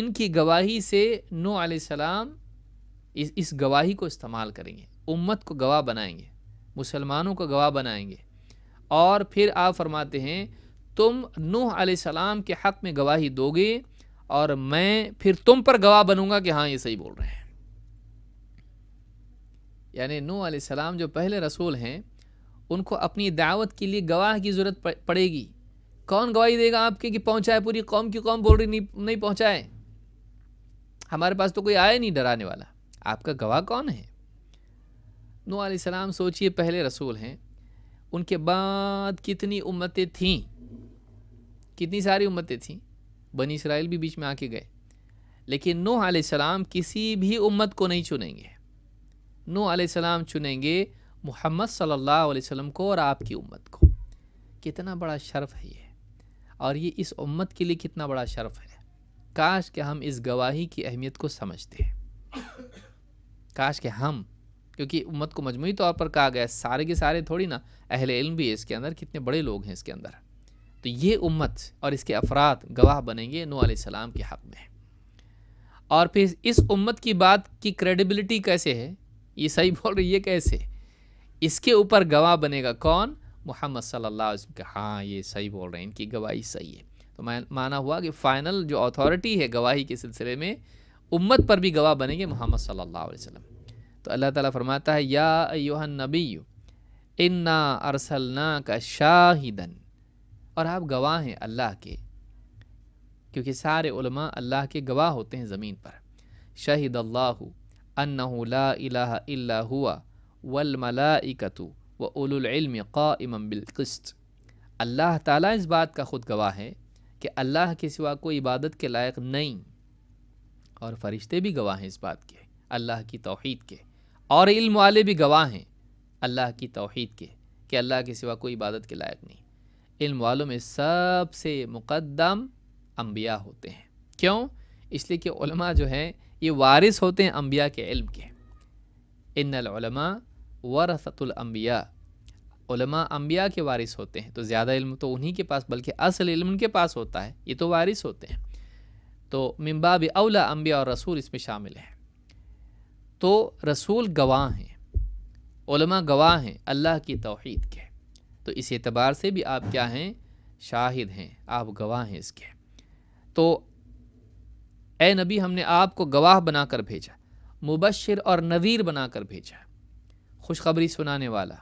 इनकी गवाही से नू सलाम इस इस गवाही को इस्तेमाल करेंगे उम्मत को गवाह बनाएंगे मुसलमानों को गवाह बनाएंगे और फिर आप फरमाते हैं तुम नूह सलाम के हक़ में गवाही दोगे और मैं फिर तुम पर गवाह बनूंगा कि हाँ ये सही बोल रहे हैं यानी नू सलाम जो पहले रसूल हैं उनको अपनी दावत के लिए गवाह की ज़रूरत पड़ेगी कौन गवाही देगा आपके कि पहुँचाए पूरी कौम की कौम बोल रही नहीं नहीं पहुँचाए हमारे पास तो कोई आया नहीं डराने वाला आपका गवाह कौन है नू सलाम सोचिए पहले रसूल हैं उनके बाद कितनी उम्मतें थीं कितनी सारी उम्मतें थीं बनी इसराइल भी बीच में आके गए लेकिन नू आसमाम किसी भी उम्मत को नहीं चुनेंगे नू आसमाम चुनेंगे मोहम्मद सल्ला वसम को और आपकी उम्मत को कितना बड़ा शर्फ है ये और ये इस उम्मत के लिए कितना बड़ा शर्फ है काश के हम इस गवाही की अहमियत को समझते हैं काश के हम क्योंकि उम्मत को मजमू तौर पर कहा गया सारे के सारे थोड़ी ना अहल इल्म भी है इसके अंदर कितने बड़े लोग हैं इसके अंदर तो ये उम्मत और इसके अफराद गवाह बनेंगे नू आसमाम के हक़ में और फिर इस उम्मत की बात की क्रेडिबिलिटी कैसे है ये सही बोल रही है कैसे इसके ऊपर गवाह बनेगा कौन मोहम्मद सल्ला हाँ ये सही बोल रहे हैं इनकी गवाही सही है तो मैं माना हुआ कि फ़ाइनल जो अथॉरिटी है गवाही के सिलसिले में उम्मत पर भी गवाह बनेंगे मोहम्मद सल्ला वसम तो अल्लाह ताला फरमाता है या योहन नबी इन्ना अरसलना का शाहिदन और आप गवाह हैं अल्लाह के क्योंकि सारे उलमा अल्लाह के गवाह होते हैं ज़मीन पर शहीद अल्लाह ला हुआ व उलम इम बिलकस्त अल्लाह ताला इस बात का ख़ुद गवाह है कि अल्लाह के सिवा कोई इबादत के लायक नहीं और फरिश्ते भी गवाह हैं इस बात के अल्लाह की तोहद के और इल्म वाले भी गवाह हैं अल्लाह की तोहद के कि अल्लाह के सिवा कोई इबादत के लायक नहीं इल्म वालों में सबसे मुक़दम अम्बिया होते हैं क्यों इसलिए कि उलमा जो हैं ये वारिस होते हैं अम्बिया के इल्म के इन्नमा वरसतुलम्बिया उलमा अम्बिया के वारिस होते हैं तो ज़्यादा इल्म तो उन्हीं के पास बल्कि असल इल्म उनके पास होता है ये तो वारिस होते हैं तो मम्बाब अवला अम्बिया और रसूल इसमें शामिल हैं तो रसूल गवाह हैं गवाह हैं अल्लाह की तोहद के तो इस एतबार से भी आप क्या हैं शाहिद हैं आप गवाह हैं इसके तो ए नबी हमने आपको गवाह बनाकर भेजा मुबशर और नवीर बनाकर भेजा खुशखबरी सुनाने वाला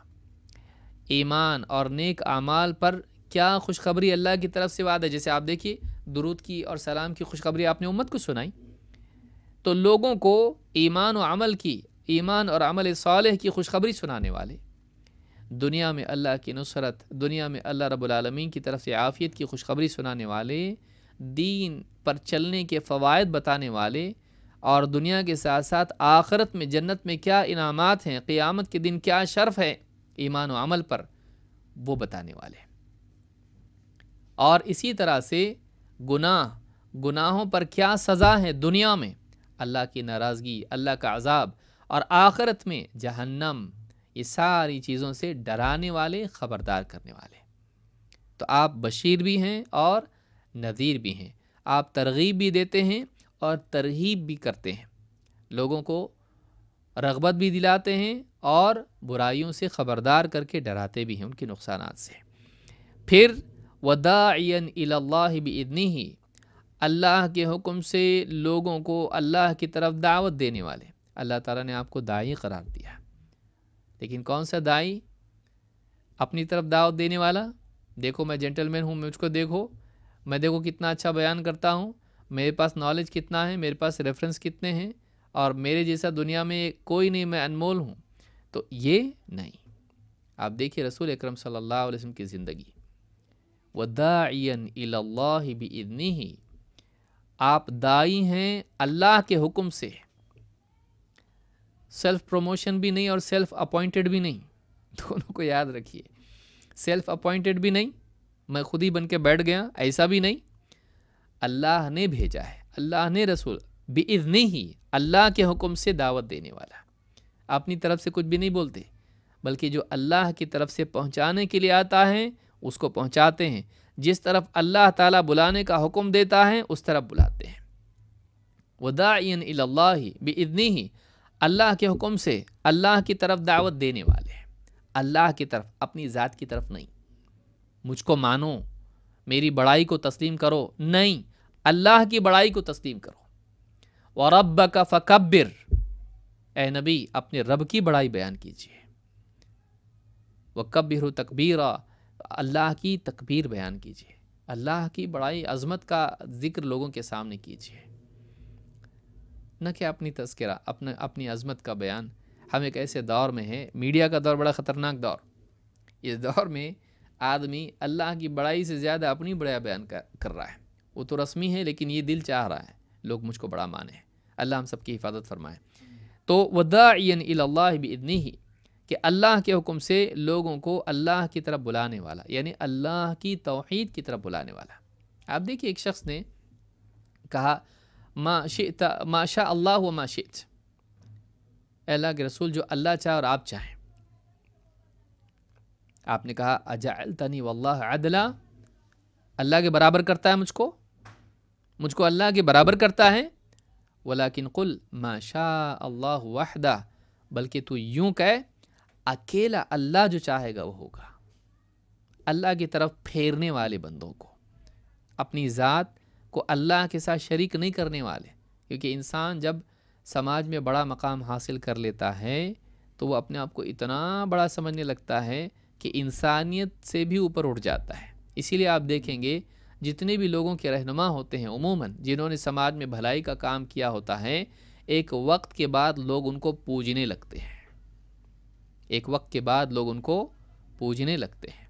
ईमान और नेक आमाल पर क्या खुशखबरी अल्लाह की तरफ से वादा जैसे आप देखिए दुरुद की और सलाम की खुशखबरी आपने उम्मत को सुनाई तो लोगों को ईमान और अमल की ईमान और अमल साल की खुशखबरी सुनाने वाले दुनिया में अल्लाह की नुसरत दुनिया में अल्लाह रबालमीन की तरफ से आफ़ियत की खुशखबरी सुनाने वाले दीन पर चलने के फ़वाद बताने वाले और दुनिया के साथ साथ आखरत में जन्नत में क्या इनामात हैं क़ियामत के दिन क्या शर्फ है ईमान अमल पर वो बताने वाले और इसी तरह से गुनाह गुनाहों पर क्या सज़ा है दुनिया में अल्लाह की नाराज़गी अल्लाह का अजाब और आखरत में जहन्नम ये सारी चीज़ों से डराने वाले ख़बरदार करने वाले तो आप बशीर भी हैं और नज़ीर भी हैं आप तरगीब भी देते हैं और तरहीब भी करते हैं लोगों को रगबत भी दिलाते हैं और बुराइयों से ख़बरदार करके डराते भी हैं उनके नुकसान से फिर वदायन इतनी ही अल्लाह के हुक्म से लोगों को अल्लाह की तरफ दावत देने वाले अल्लाह ताला ने आपको दाई करार दिया लेकिन कौन सा दाई अपनी तरफ दावत देने वाला देखो मैं जेंटलमैन हूँ मुझको देखो मैं देखो कितना अच्छा बयान करता हूँ मेरे पास नॉलेज कितना है मेरे पास रेफरेंस कितने हैं और मेरे जैसा दुनिया में कोई नहीं मैं अनमोल हूँ तो ये नहीं आप देखिए रसूल अक्रम सम की ज़िंदगी वदायन इल्लाह ही आप दाई हैं अल्लाह के हुक्म से सेल्फ प्रमोशन भी नहीं और सेल्फ अपॉइंटेड भी नहीं दोनों को याद रखिए सेल्फ अपॉइंटेड भी नहीं मैं खुद ही बन के बैठ गया ऐसा भी नहीं अल्लाह ने भेजा है अल्लाह ने रसूल बेइजने ही अल्लाह के हुक्म से दावत देने वाला अपनी तरफ से कुछ भी नहीं बोलते बल्कि जो अल्लाह की तरफ से पहुंचाने के लिए आता है उसको पहुंचाते हैं जिस तरफ अल्लाह ताला बुलाने का हुक्म देता है उस तरफ बुलाते हैं वदाइन अल्लाह ही बेइजनी ही अल्लाह के हुक्म से अल्लाह की तरफ दावत देने वाले हैं अल्लाह की तरफ अपनी ज़ात की तरफ नहीं मुझको मानो मेरी बड़ाई को तस्लीम करो नहीं अल्लाह की बड़ाई को तस्लीम करो और रब का फ़कबिर ए नबी अपने रब की बड़ाई बयान कीजिए व कबिर अल्लाह की तकबीर बयान कीजिए अल्लाह की बड़ाई अज़मत का ज़िक्र लोगों के सामने कीजिए न कि अपनी तस्करा अपने अपनी अजमत का बयान हम एक ऐसे दौर में हैं मीडिया का दौर बड़ा ख़तरनाक दौर इस दौर में आदमी अल्लाह की बड़ाई से ज़्यादा अपनी बड़ा बयान कर रहा है वो तो रस्मी है लेकिन ये दिल चाह रहा है लोग मुझको बड़ा माने अल्लाह हम सब की हिफाजत फरमाए तो अल्लाह भी इतनी ही कि अल्लाह के हुक्म से लोगों को अल्लाह की तरफ बुलाने वाला यानि अल्लाह की तोहद की तरफ बुलाने वाला आप देखिए एक शख्स ने कहा माशित माशा अल्लाह व माशित अल्लाह के रसूल जो अल्लाह चाहे और आप चाहें आपने कहा अजाल तनी वल्लाह अदला अल्लाह के बराबर करता है मुझको मुझको अल्लाह के बराबर करता है वलाकिन कुल माशा अल्लाह वाहदा बल्कि तू यूं कह अकेला अल्लाह जो चाहेगा वो होगा अल्लाह की तरफ फेरने वाले बंदों को अपनी ज़ात को अल्लाह के साथ शरीक नहीं करने वाले क्योंकि इंसान जब समाज में बड़ा मकाम हासिल कर लेता है तो वो अपने आप को इतना बड़ा समझने लगता है कि इंसानियत से भी ऊपर उठ जाता है इसीलिए आप देखेंगे जितने भी लोगों के रहनुमा होते हैं उमूमन जिन्होंने समाज में भलाई का काम किया होता है एक वक्त के बाद लोग उनको पूजने लगते हैं एक वक्त के बाद लोग उनको पूजने लगते हैं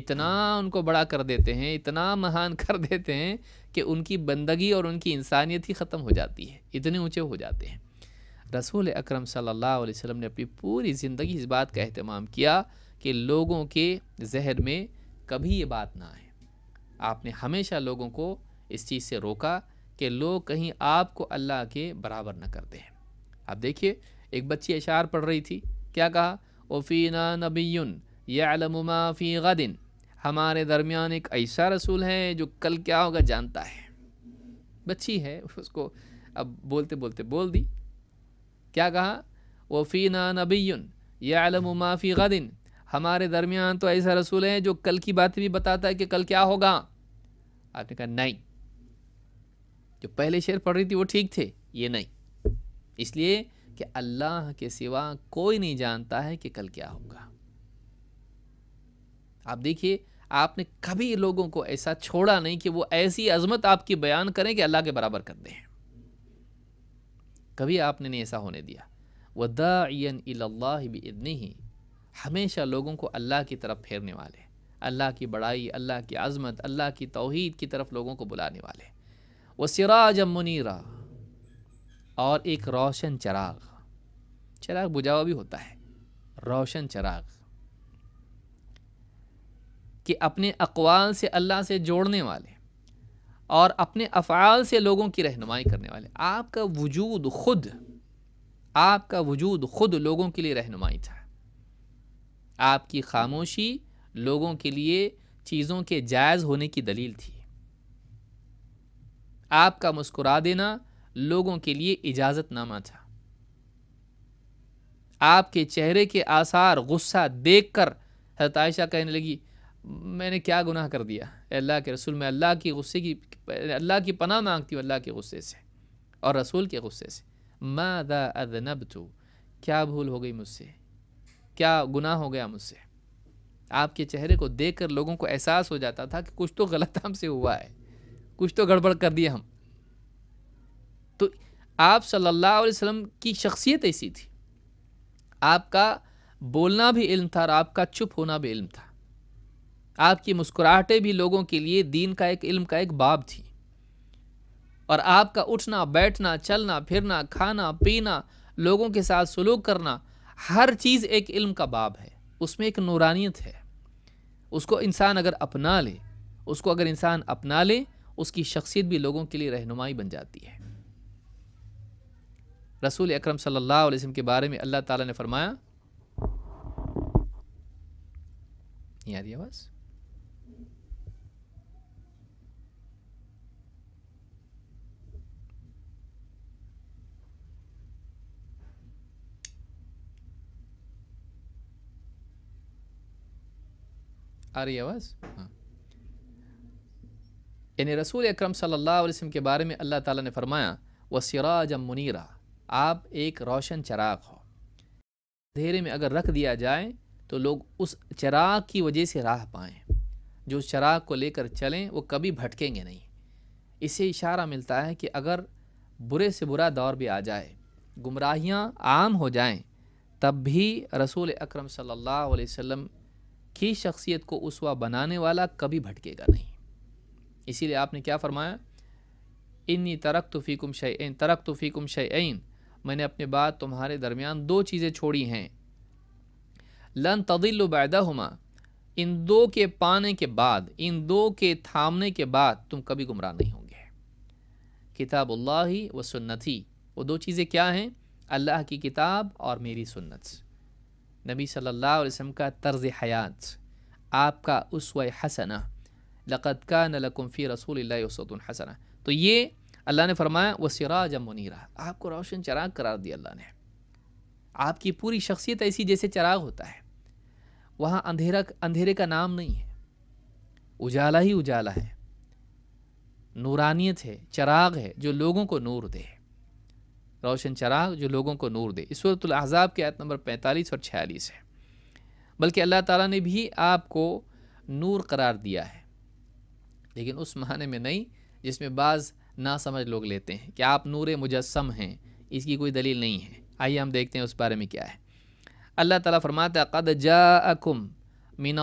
इतना उनको बड़ा कर देते हैं इतना महान *laughs* कर देते हैं कि उनकी बंदगी और उनकी इंसानियत ही ख़त्म हो जाती है इतने ऊँचे हो जाते हैं रसूल अक्रम सल्लल्लाहु ने अपनी पूरी ज़िंदगी इस बात का अहतमाम किया कि लोगों के जहर में कभी ये बात ना आए आपने हमेशा लोगों को इस चीज़ से रोका कि लोग कहीं आपको अल्लाह के बराबर न करते हैं आप देखिए एक बच्ची अशार पढ़ रही थी क्या कहा ओफ़ीना नबीन यामुमाफ़ी फ़ी गदिन हमारे दरमियान एक ऐसा रसूल है जो कल क्या होगा जानता है बच्ची है उसको अब बोलते बोलते बोल दी क्या कहा वफ़ीना नबीन या माफ़ी गदिन हमारे दरमियान तो ऐसा रसूल है जो कल की बात भी बताता है कि कल क्या होगा आपने कहा नहीं जो पहले शेर पढ़ रही थी वो ठीक थे ये नहीं इसलिए कि अल्लाह के सिवा कोई नहीं जानता है कि कल क्या होगा आप देखिए आपने कभी लोगों को ऐसा छोड़ा नहीं कि वो ऐसी अजमत आपकी बयान करें कि अल्लाह के बराबर कर दें कभी आपने नहीं ऐसा होने दिया वदायन इतनी ही हमेशा लोगों को अल्लाह की तरफ फेरने वाले अल्लाह की बड़ाई अल्लाह की आज़मत अल्लाह की तोहद की तरफ लोगों को बुलाने वाले व सिराज मुनीरा और एक रोशन चराग चराग बुझावा भी होता है रोशन चराग कि अपने अकवाल से अल्लाह से जोड़ने वाले और अपने अफ़ाल से लोगों की रहनुमाई करने वाले आपका वजूद ख़ुद आपका वजूद ख़ुद लोगों के लिए रहनुमाई था आपकी खामोशी लोगों के लिए चीज़ों के जायज़ होने की दलील थी आपका मुस्कुरा देना लोगों के लिए इजाज़तनामा था आपके चेहरे के आसार गुस्सा देख कर हतायशा कहने लगी मैंने क्या गुनाह कर दिया अल्लाह के रसूल मैं अल्लाह की गुस्से की अल्लाह की पनाह मांगती हूँ अल्लाह के गुस्से से और रसूल के गुस्से से मादा अदनब तो क्या भूल हो गई मुझसे क्या गुनाह हो गया मुझसे आपके चेहरे को देख कर लोगों को एहसास हो जाता था कि कुछ तो गलत हमसे हुआ है कुछ तो गड़बड़ कर दिया हम तो आप सल्लल्लाहु अलैहि वसल्लम की शख्सियत ऐसी थी आपका बोलना भी इल्म था और आपका चुप होना भी इल्म था आपकी मुस्कुराहटें भी लोगों के लिए दीन का एक इल्म का एक बाब थी और आपका उठना बैठना चलना फिरना खाना पीना लोगों के साथ सलूक करना हर चीज़ एक इल्म का बाब है उसमें एक नूरानियत है उसको इंसान अगर अपना ले उसको अगर इंसान अपना ले उसकी शख्सियत भी लोगों के लिए रहनुमाई बन जाती है रसूल अकरम सल्लल्लाहु अलैहि वसल्लम के बारे में अल्लाह ताला ने फरमाया नहीं आ रही आवाज़ आ रही आवाज़ हाँ यानी रसूल अक्रम सम के बारे में अल्लाह ताला ने फ़रमाया व सराज मुनीरा आप एक रोशन चराग हो अंधेरे में अगर रख दिया जाए तो लोग उस चराग की वजह से राह पाएँ जो उस चराग को लेकर चलें वो कभी भटकेंगे नहीं इसे इशारा मिलता है कि अगर बुरे से बुरा दौर भी आ जाए गुमराहियाँ आम हो जाएँ तब भी रसूल अक्रम सल्ला वसम कि शख्सियत को उसवा बनाने वाला कभी भटकेगा नहीं इसीलिए आपने क्या फरमाया इन्नी तरक तो फ़ीकुम तरक तो फ़ीकुम मैंने अपने बात तुम्हारे दरमियान दो चीज़ें छोड़ी हैं लन तदिल्लुबैदा हुमा इन दो के पाने के बाद इन दो के थामने के बाद तुम कभी गुमराह नहीं होंगे किताब अल्लाह व ही वो दो चीज़ें क्या हैं अल्लाह की किताब और मेरी सुन्नत नबी सल्लल्लाहु अलैहि वसल्लम का तर्ज़ हयात आपका उसव हसना लक़द का नलकुम्फ़ी रसूल हसना तो ये अल्लाह ने फरमाया व सिराज मुनीरा आपको रोशन चराग करार दिया अल्लाह ने आपकी पूरी शख्सियत ऐसी जैसे चराग होता है वहाँ अंधेरा अंधेरे का नाम नहीं है उजाला ही उजाला है नूरानियत है चराग है जो लोगों को नूर दे रोशन चराग जो लोगों को नूर दे इस के आयत नंबर पैंतालीस और छियालीस है बल्कि अल्लाह ताला ने भी आपको नूर करार दिया है लेकिन उस महाने में नहीं जिसमें बाज़ ना समझ लोग लेते हैं कि आप नूर मुजस्म हैं इसकी कोई दलील नहीं है आइए हम देखते हैं उस बारे में क्या है अल्लाह ताला फरमाता कद जाकुम मिन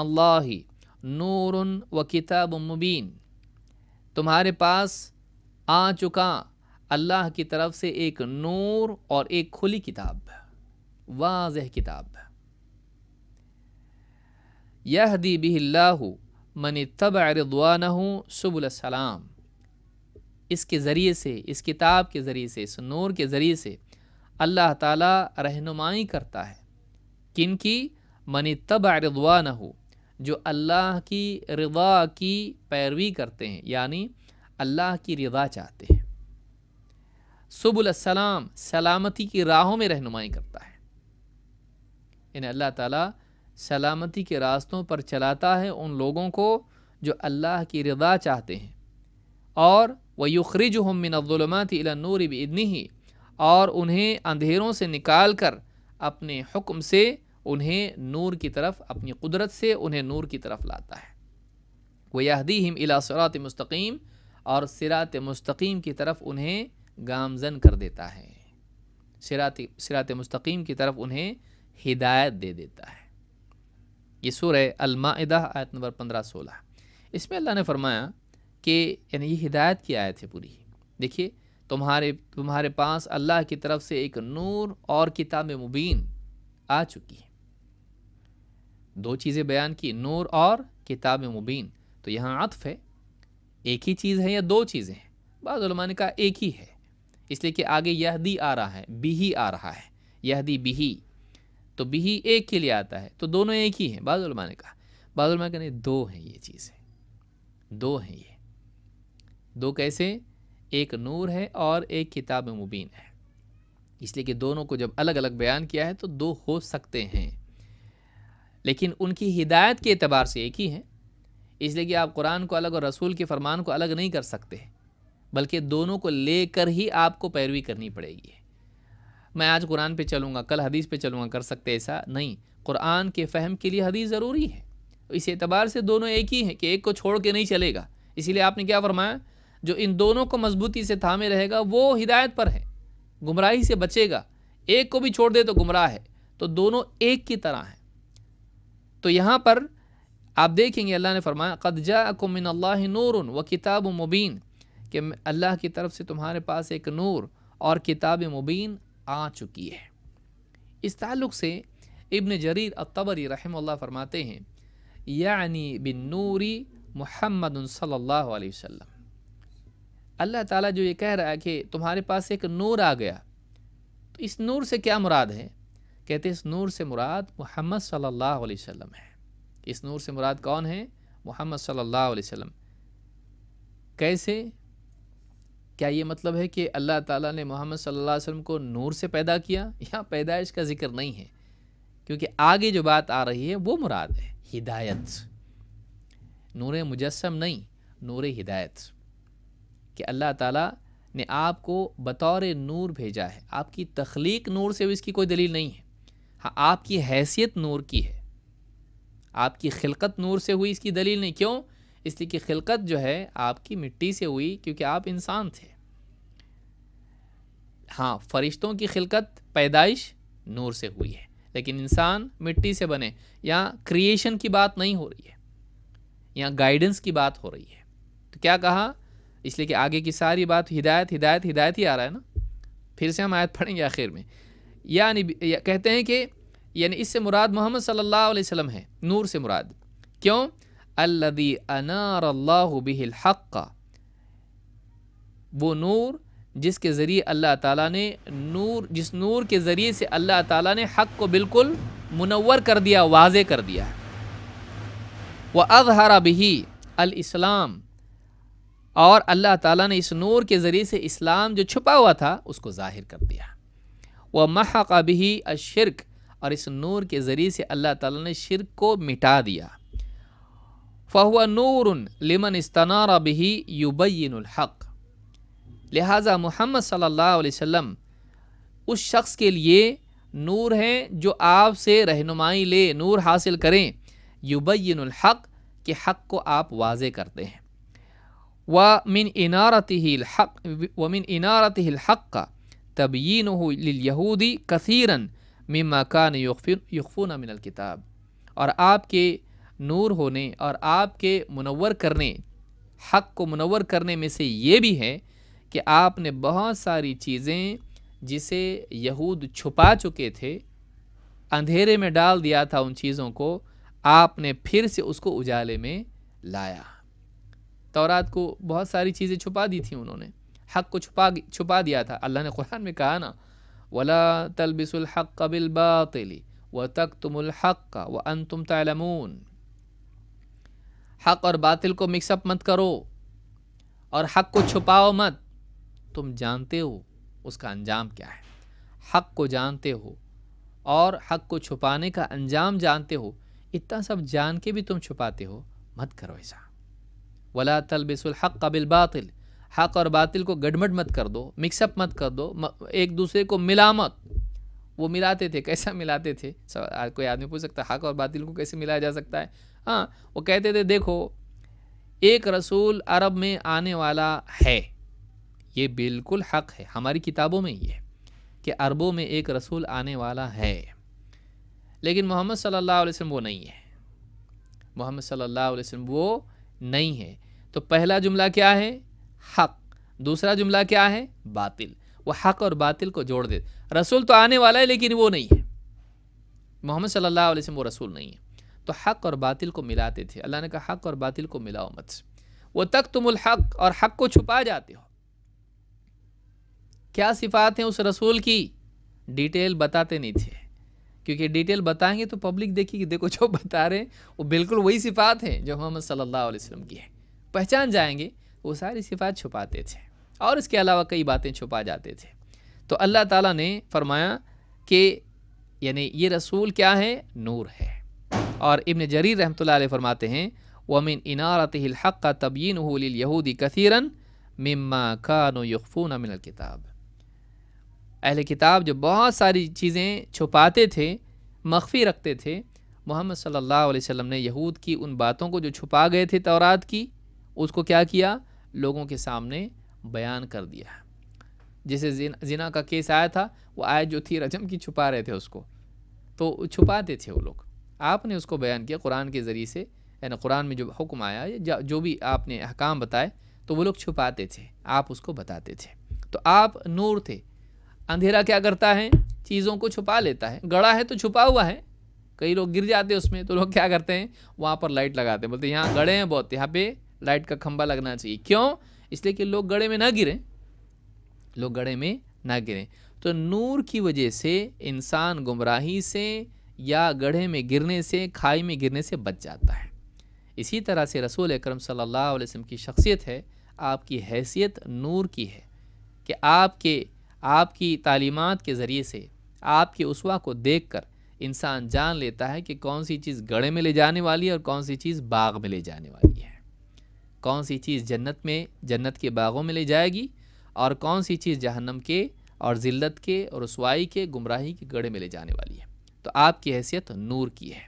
नूर व किताब मुबीन तुम्हारे पास आ चुका अल्लाह की तरफ से एक नूर और एक खुली किताब वाजह किताब यह दी बिल्लाहु मन तब हूँ सलाम इसके ज़रिए से इस किताब के ज़रिए से इस नूर के ज़रिए से अल्लाह ताला रहनुमाई करता है किन की मन तब हो जो अल्लाह की रवा की पैरवी करते हैं यानी अल्लाह की रवा चाहते हैं सबुलसलाम सलामती की राहों में रहनुमाई करता है इन्हें अल्लाह ताला सलामती के रास्तों पर चलाता है उन लोगों को जो अल्लाह की रिदा चाहते हैं और वह युखरिज हम मिनज़ुलमत नूर इबनी ही और उन्हें अंधेरों से निकाल कर अपने हुक्म से उन्हें नूर की तरफ अपनी कुदरत से उन्हें नूर की तरफ लाता है वह यहदी हिम इलासरात मस्तकीम और सिरात मस्तकीम की तरफ उन्हें गामजन कर देता है सिराती सिरात मुस्तकीम की तरफ उन्हें हिदायत दे देता है ये है अलमादा आयत नंबर पंद्रह सोलह इसमें अल्लाह ने फरमाया कि यानी ये हिदायत की आयत है पूरी देखिए तुम्हारे तुम्हारे पास अल्लाह की तरफ से एक नूर और किताब मुबीन आ चुकी है दो चीज़ें बयान की नूर और किताब मुबीन तो यहाँ आतफ है एक ही चीज़ है या दो चीज़ें हैं बाद ने कहा एक ही है इसलिए कि आगे यहदी आ रहा है बिही आ रहा है यहदी बिही तो बिही एक के लिए आता है तो दोनों एक ही हैं बाज़ुलमा ने कहा बाज़ुलमा कहने दो हैं ये चीज़ें दो हैं ये दो कैसे एक नूर है और एक किताब मुबीन है इसलिए कि दोनों को जब अलग अलग बयान किया है तो दो हो सकते हैं लेकिन उनकी हिदायत के अतबार से एक ही हैं इसलिए कि आप कुरान को अलग और रसूल के फरमान को अलग नहीं कर सकते बल्कि दोनों को लेकर ही आपको पैरवी करनी पड़ेगी मैं आज कुरान पे चलूँगा कल हदीस पे चलूँगा कर सकते ऐसा नहीं कुरान के फहम के लिए हदीस ज़रूरी है इस एतबार से दोनों एक ही हैं कि एक को छोड़ के नहीं चलेगा इसीलिए आपने क्या फरमाया जो इन दोनों को मजबूती से थामे रहेगा वो हिदायत पर है गुमराही से बचेगा एक को भी छोड़ दे तो गुमराह है तो दोनों एक की तरह हैं तो यहाँ पर आप देखेंगे अल्लाह ने फरमाया कदजा मिन नूर व किताब मुबीन कि अल्लाह की तरफ से तुम्हारे पास एक नूर और किताब मुबीन आ चुकी है इस ताल्लुक़ से इब्न जरीर अतबरी रहम फरमाते हैं यानी बिन नूरी महमद सल्लाम वसम अल्लाह ताला जो ये कह रहा है कि तुम्हारे पास एक नूर आ गया तो इस नूर से क्या मुराद है कहते इस नूर से मुराद मोहम्मद सल्लल्लाहु अलैहि वसल्लम है इस नूर से मुराद कौन है मोहम्मद सल्लल्लाहु अलैहि वसल्लम कैसे क्या ये मतलब है कि अल्लाह ताला ने मोहम्मद सल्लल्लाहु अलैहि वसल्लम को नूर से पैदा किया यहाँ पैदाइश का जिक्र नहीं है क्योंकि आगे जो बात आ रही है वो मुराद है हिदायत नूर मुजस्म नहीं नूर हिदायत कि अल्लाह ताला ने आपको बतौर नूर भेजा है आपकी तख्लीक नूर से इसकी कोई दलील नहीं है हाँ आपकी हैसियत नूर की है आपकी खिलकत नूर से हुई इसकी दलील नहीं क्यों इसलिए कि खिलकत जो है आपकी मिट्टी से हुई क्योंकि आप इंसान थे हाँ फरिश्तों की खिलकत पैदाइश नूर से हुई है लेकिन इंसान मिट्टी से बने यहाँ क्रिएशन की बात नहीं हो रही है यहाँ गाइडेंस की बात हो रही है तो क्या कहा इसलिए कि आगे की सारी बात हिदायत हिदायत हिदायत ही आ रहा है ना फिर से हम आयत पढ़ेंगे आखिर में यानी या, कहते हैं कि यानी इससे मुराद मोहम्मद सल्लल्लाहु अलैहि वसल्लम है नूर से मुराद क्यों अल्लदी अनार अल्लाह बिहिल हक़ वो नूर जिसके ज़रिए अल्लाह ताला ने नूर जिस नूर के ज़रिए से अल्लाह ताला ने हक़ को बिल्कुल मुनवर कर दिया वाज कर दिया व अजहरा बिही अलस्लाम और अल्लाह ताला ने इस नूर के ज़रिए से इस्लाम जो छुपा हुआ था उसको ज़ाहिर कर दिया व महका बिही अशरक और इस नूर के ज़रिए से अल्लाह ताला ने शिरक को मिटा दिया फ़हुआ नूर लिमन इस्तानारा बिही युबैनहक लिहाजा मोहम्मद सल्लल्लाहु अलैहि उस शख्स के लिए नूर हैं जो आपसे रहनुमाई ले नूर हासिल करें युबैनहक के हक़ को आप वाज करते हैं व मिन इनारत व मिन इनारत का तबीन यहूदी कसरा मिम्मा कान यकफ़ुन मिनल किताब और आपके नूर होने और आपके मुनवर करने हक़ को मुनवर करने में से ये भी है कि आपने बहुत सारी चीज़ें जिसे यहूद छुपा चुके थे अंधेरे में डाल दिया था उन चीज़ों को आपने फिर से उसको उजाले में लाया तौरात को बहुत सारी चीज़ें छुपा दी थी उन्होंने हक़ को छुपा छुपा दिया था अल्लाह ने कुरान में कहा ना वला तलबिसुल हक़ बिल बातिली व तक तुमुल हक़ व अन तुम तलमून हक़ और बातिल को मिक्सअप मत करो और हक़ को छुपाओ मत तुम जानते हो उसका अंजाम क्या है हक़ को जानते हो और हक़ को छुपाने का अंजाम जानते हो इतना सब जान के भी तुम छुपाते हो मत करो ऐसा वला तलबिसुल हक़ कबिल बातिल हक़ और बातिल को गडमड मत कर दो मिक्सअप मत कर दो एक दूसरे को मिला मत वो मिलाते थे कैसा मिलाते थे कोई आदमी पूछ सकता है हक़ और बातिल को कैसे मिलाया जा सकता है हाँ वो कहते थे देखो एक रसूल अरब में आने वाला है ये बिल्कुल हक है हमारी किताबों में ये कि अरबों में एक रसूल आने वाला है लेकिन मोहम्मद सल्लल्लाहु अलैहि वसल्लम वो नहीं है मोहम्मद सल्लल्लाहु अलैहि वसल्लम वो नहीं है तो पहला जुमला क्या है हक दूसरा जुमला क्या है बातिल वो हक और बातिल को जोड़ दे रसूल तो आने वाला है लेकिन वो नहीं है मोहम्मद सल्लल्लाहु अलैहि वसल्लम वो रसूल नहीं है तो हक़ और बातिल को मिलाते थे अल्लाह ने कहा हक़ और बातिल को मिलाओ मत वो तक तुम हक़ और हक़ को छुपा जाते हो क्या सिफात हैं उस रसूल की डिटेल बताते नहीं थे क्योंकि डिटेल बताएंगे तो पब्लिक देखेगी देखो जो बता रहे हैं वो बिल्कुल वही सिफात हैं जो मोहम्मद सल्ला वसलम की है पहचान जाएंगे वो सारी सिफात छुपाते थे और इसके अलावा कई बातें छुपा जाते थे तो अल्लाह ताला ने फरमाया कि यानी ये रसूल क्या है नूर है और इबन जरीर रहमत ला फरमाते हैं वमिन इनारत हक़ का तबीन यहूदी कसीरन मम्मा खान यकफ़ून किताब अहल किताब जो बहुत सारी चीज़ें छुपाते थे मख्फी रखते थे मोहम्मद सल्लल्लाहु अलैहि वसल्लम ने यहूद की उन बातों को जो छुपा गए थे तौरात की उसको क्या किया लोगों के सामने बयान कर दिया जैसे जिना का केस आया था वो आयत जो थी रजम की छुपा रहे थे उसको तो छुपाते थे वो लोग आपने उसको बयान किया कुरान के ज़रिए से यानी कुरान में जो हुक्म आया जो भी आपने अहकाम बताए तो वो लोग छुपाते थे आप उसको बताते थे तो आप नूर थे अंधेरा क्या करता है चीज़ों को छुपा लेता है गड़ा है तो छुपा हुआ है कई लोग गिर जाते हैं उसमें तो लोग क्या करते हैं वहाँ पर लाइट लगाते हैं बोलते हैं यहाँ गड़े हैं बहुत यहाँ पे लाइट का खंभा लगना चाहिए क्यों इसलिए कि लोग गड़े में ना गिरें लोग गड़े में ना गिरें तो नूर की वजह से इंसान गुमराही से या गढ़े में गिरने से खाई में गिरने से बच जाता है इसी तरह से रसूल अक्रम सल्लल्लाहु की शख्सियत है आपकी हैसियत नूर की है कि आपके आपकी तालीमत के ज़रिए से आपके उसवा को देख कर इंसान जान लेता है कि कौन सी चीज़ गढ़े में ले जाने वाली है और कौन सी चीज़ बाग में ले जाने वाली है कौन सी चीज़ जन्नत में जन्नत के बागों में ले जाएगी और कौन सी चीज़ जहन्नम के और ज़िल्लत के और रसवाई के गुमराही के गढ़े में ले जाने वाली है तो आपकी हैसियत नूर की है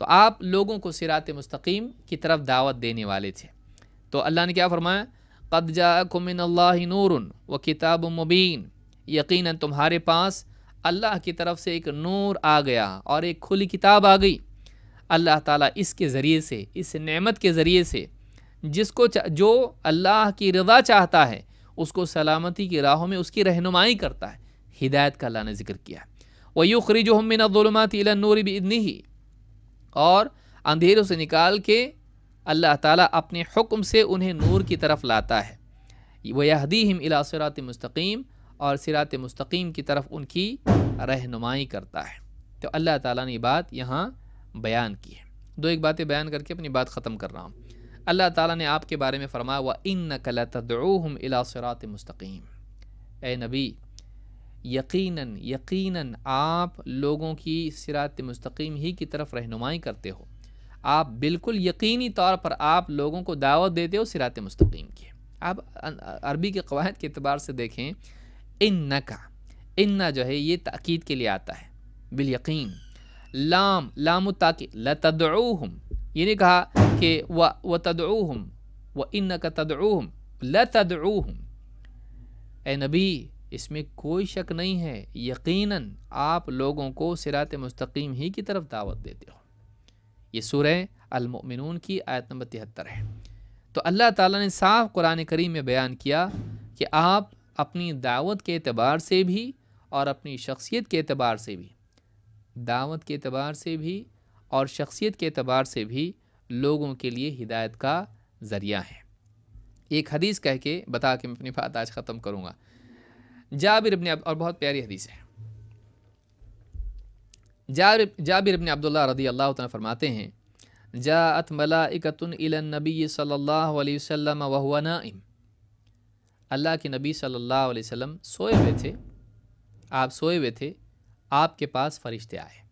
तो आप लोगों को सिरात मस्तकीम की तरफ दावत देने वाले थे तो अल्लाह ने क्या फरमाया कद जाकुमिन नूर व किताब मुबीन यकीन तुम्हारे पास अल्लाह की तरफ से एक नूर आ गया और एक खुली किताब आ गई अल्लाह ताला इसके ज़रिए से इस नेमत के ज़रिए से जिसको जो अल्लाह की रजा चाहता है उसको सलामती की राहों में उसकी रहनुमाई करता है हिदायत का अल्लाह ने ज़िक्र किया वयुखरी जो हमिन ज़ुलमत नूर बदनी ही और अंधेरों से निकाल के अल्लाह ताला अपने हुक्म से उन्हें नूर की तरफ लाता है वहदीम इला सिरात मस्तकीम और सिरात मस्तकीम की तरफ उनकी रहनुमाई करता है तो अल्लाह ताला ने बात यहाँ बयान की है दो एक बातें बयान करके अपनी बात ख़त्म कर रहा हूँ अल्लाह ताला ने आपके बारे में फरमाया व इन नकलतम इला सिरात मस्तकीम ए नबी यकीनन यकीनन आप लोगों की सिरात मुस्तकीम ही की तरफ रहनुमाई करते हो आप बिल्कुल यकीनी तौर पर आप लोगों को दावत देते हो सिरात मुस्तकीम की आप अरबी के कवायद के अतबार से देखें इन न का इन न जो है ये ताक़ीद के लिए आता है बिल यकीन लाम लाम ताकि लतदूहम ये नहीं कहा कि व व तदूहम व इन का तदूहम लतदूहम ए नबी इसमें कोई शक नहीं है यकीनन आप लोगों को सिरात मुस्तकीम ही की तरफ दावत देते हो ये है अलमिन की आयत नंबर तिहत्तर है तो अल्लाह ताला ने साफ कुरान करीम में बयान किया कि आप अपनी दावत के अतबार से भी और अपनी शख्सियत के अतबार से भी दावत के अतबार से भी और शख्सियत के अतबार से भी लोगों के लिए हिदायत का ज़रिया है एक हदीस कह के बता के मैं अपनी बात आज ख़त्म करूँगा जाबिर इबन और बहुत प्यारी हदीस है जाबिर जाबिर इबन अब्दुल्ला रदी अल्लाह तन फरमाते हैं जात मलाकतनबी सल्ला वसम वहुआ नाइम अल्लाह के नबी सल्लल्लाहु अलैहि वसल्लम सोए हुए थे आप सोए हुए थे आपके पास फ़रिश्ते आए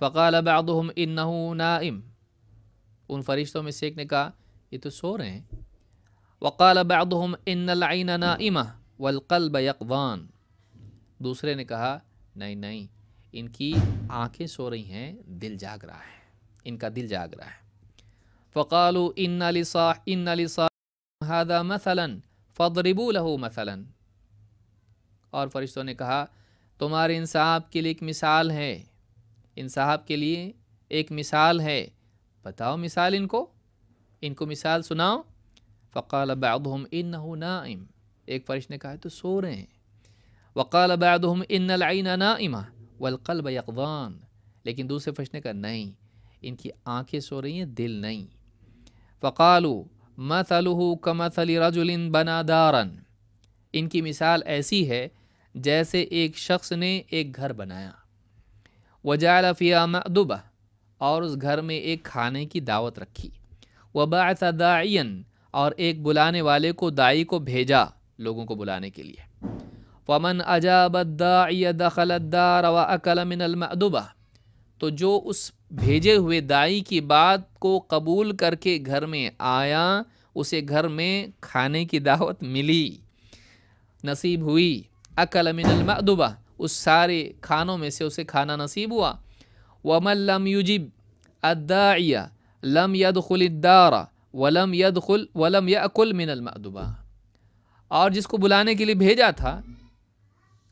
फ़काल बदम इन नाइम उन फ़रिश्तों में से एक ने कहा ये तो सो रहे हैं वक़ाल बदम इन नाइना नाइमा वलकल्ब यकवान दूसरे ने कहा नहीं नहीं इनकी आंखें सो रही हैं दिल जाग रहा है इनका दिल जाग रहा है फ़कालु इन अलिसा इन अलिसादा मसलन फ़दरिबू लहू मसलन और फरिश्तों ने कहा तुम्हारे इन साहब के लिए एक मिसाल है इन साहब के लिए एक मिसाल है बताओ मिसाल इनको इनको मिसाल सुनाओ फ़काल बादम इन इम एक फ़रिश ने कहा है तो सो रहे हैं वक़ाल बैदम इन इमा वलकल बकवान लेकिन दूसरे फ़रिश ने कहा नहीं इनकी आंखें सो रही हैं दिल नहीं फ़कालू मसलू कमसल रजुलिन बना दारन इनकी मिसाल ऐसी है जैसे एक शख्स ने एक घर बनाया वजालफ़िया मदुब और उस घर में एक खाने की दावत रखी दाइन और एक बुलाने वाले को दाई को भेजा लोगों को बुलाने के लिए फ़मन अजाबदाखलदार तो जो उस भेजे हुए दाई की बात को कबूल करके घर में आया उसे घर में खाने की दावत मिली नसीब हुई अकलमिनमदुबा उस सारे खानों में से उसे खाना नसीब हुआ वमन लम युजिब अदाइया लम यदखुलदारा वलम यदुल वलम यकुल मिनलमदुबा और जिसको बुलाने के लिए भेजा था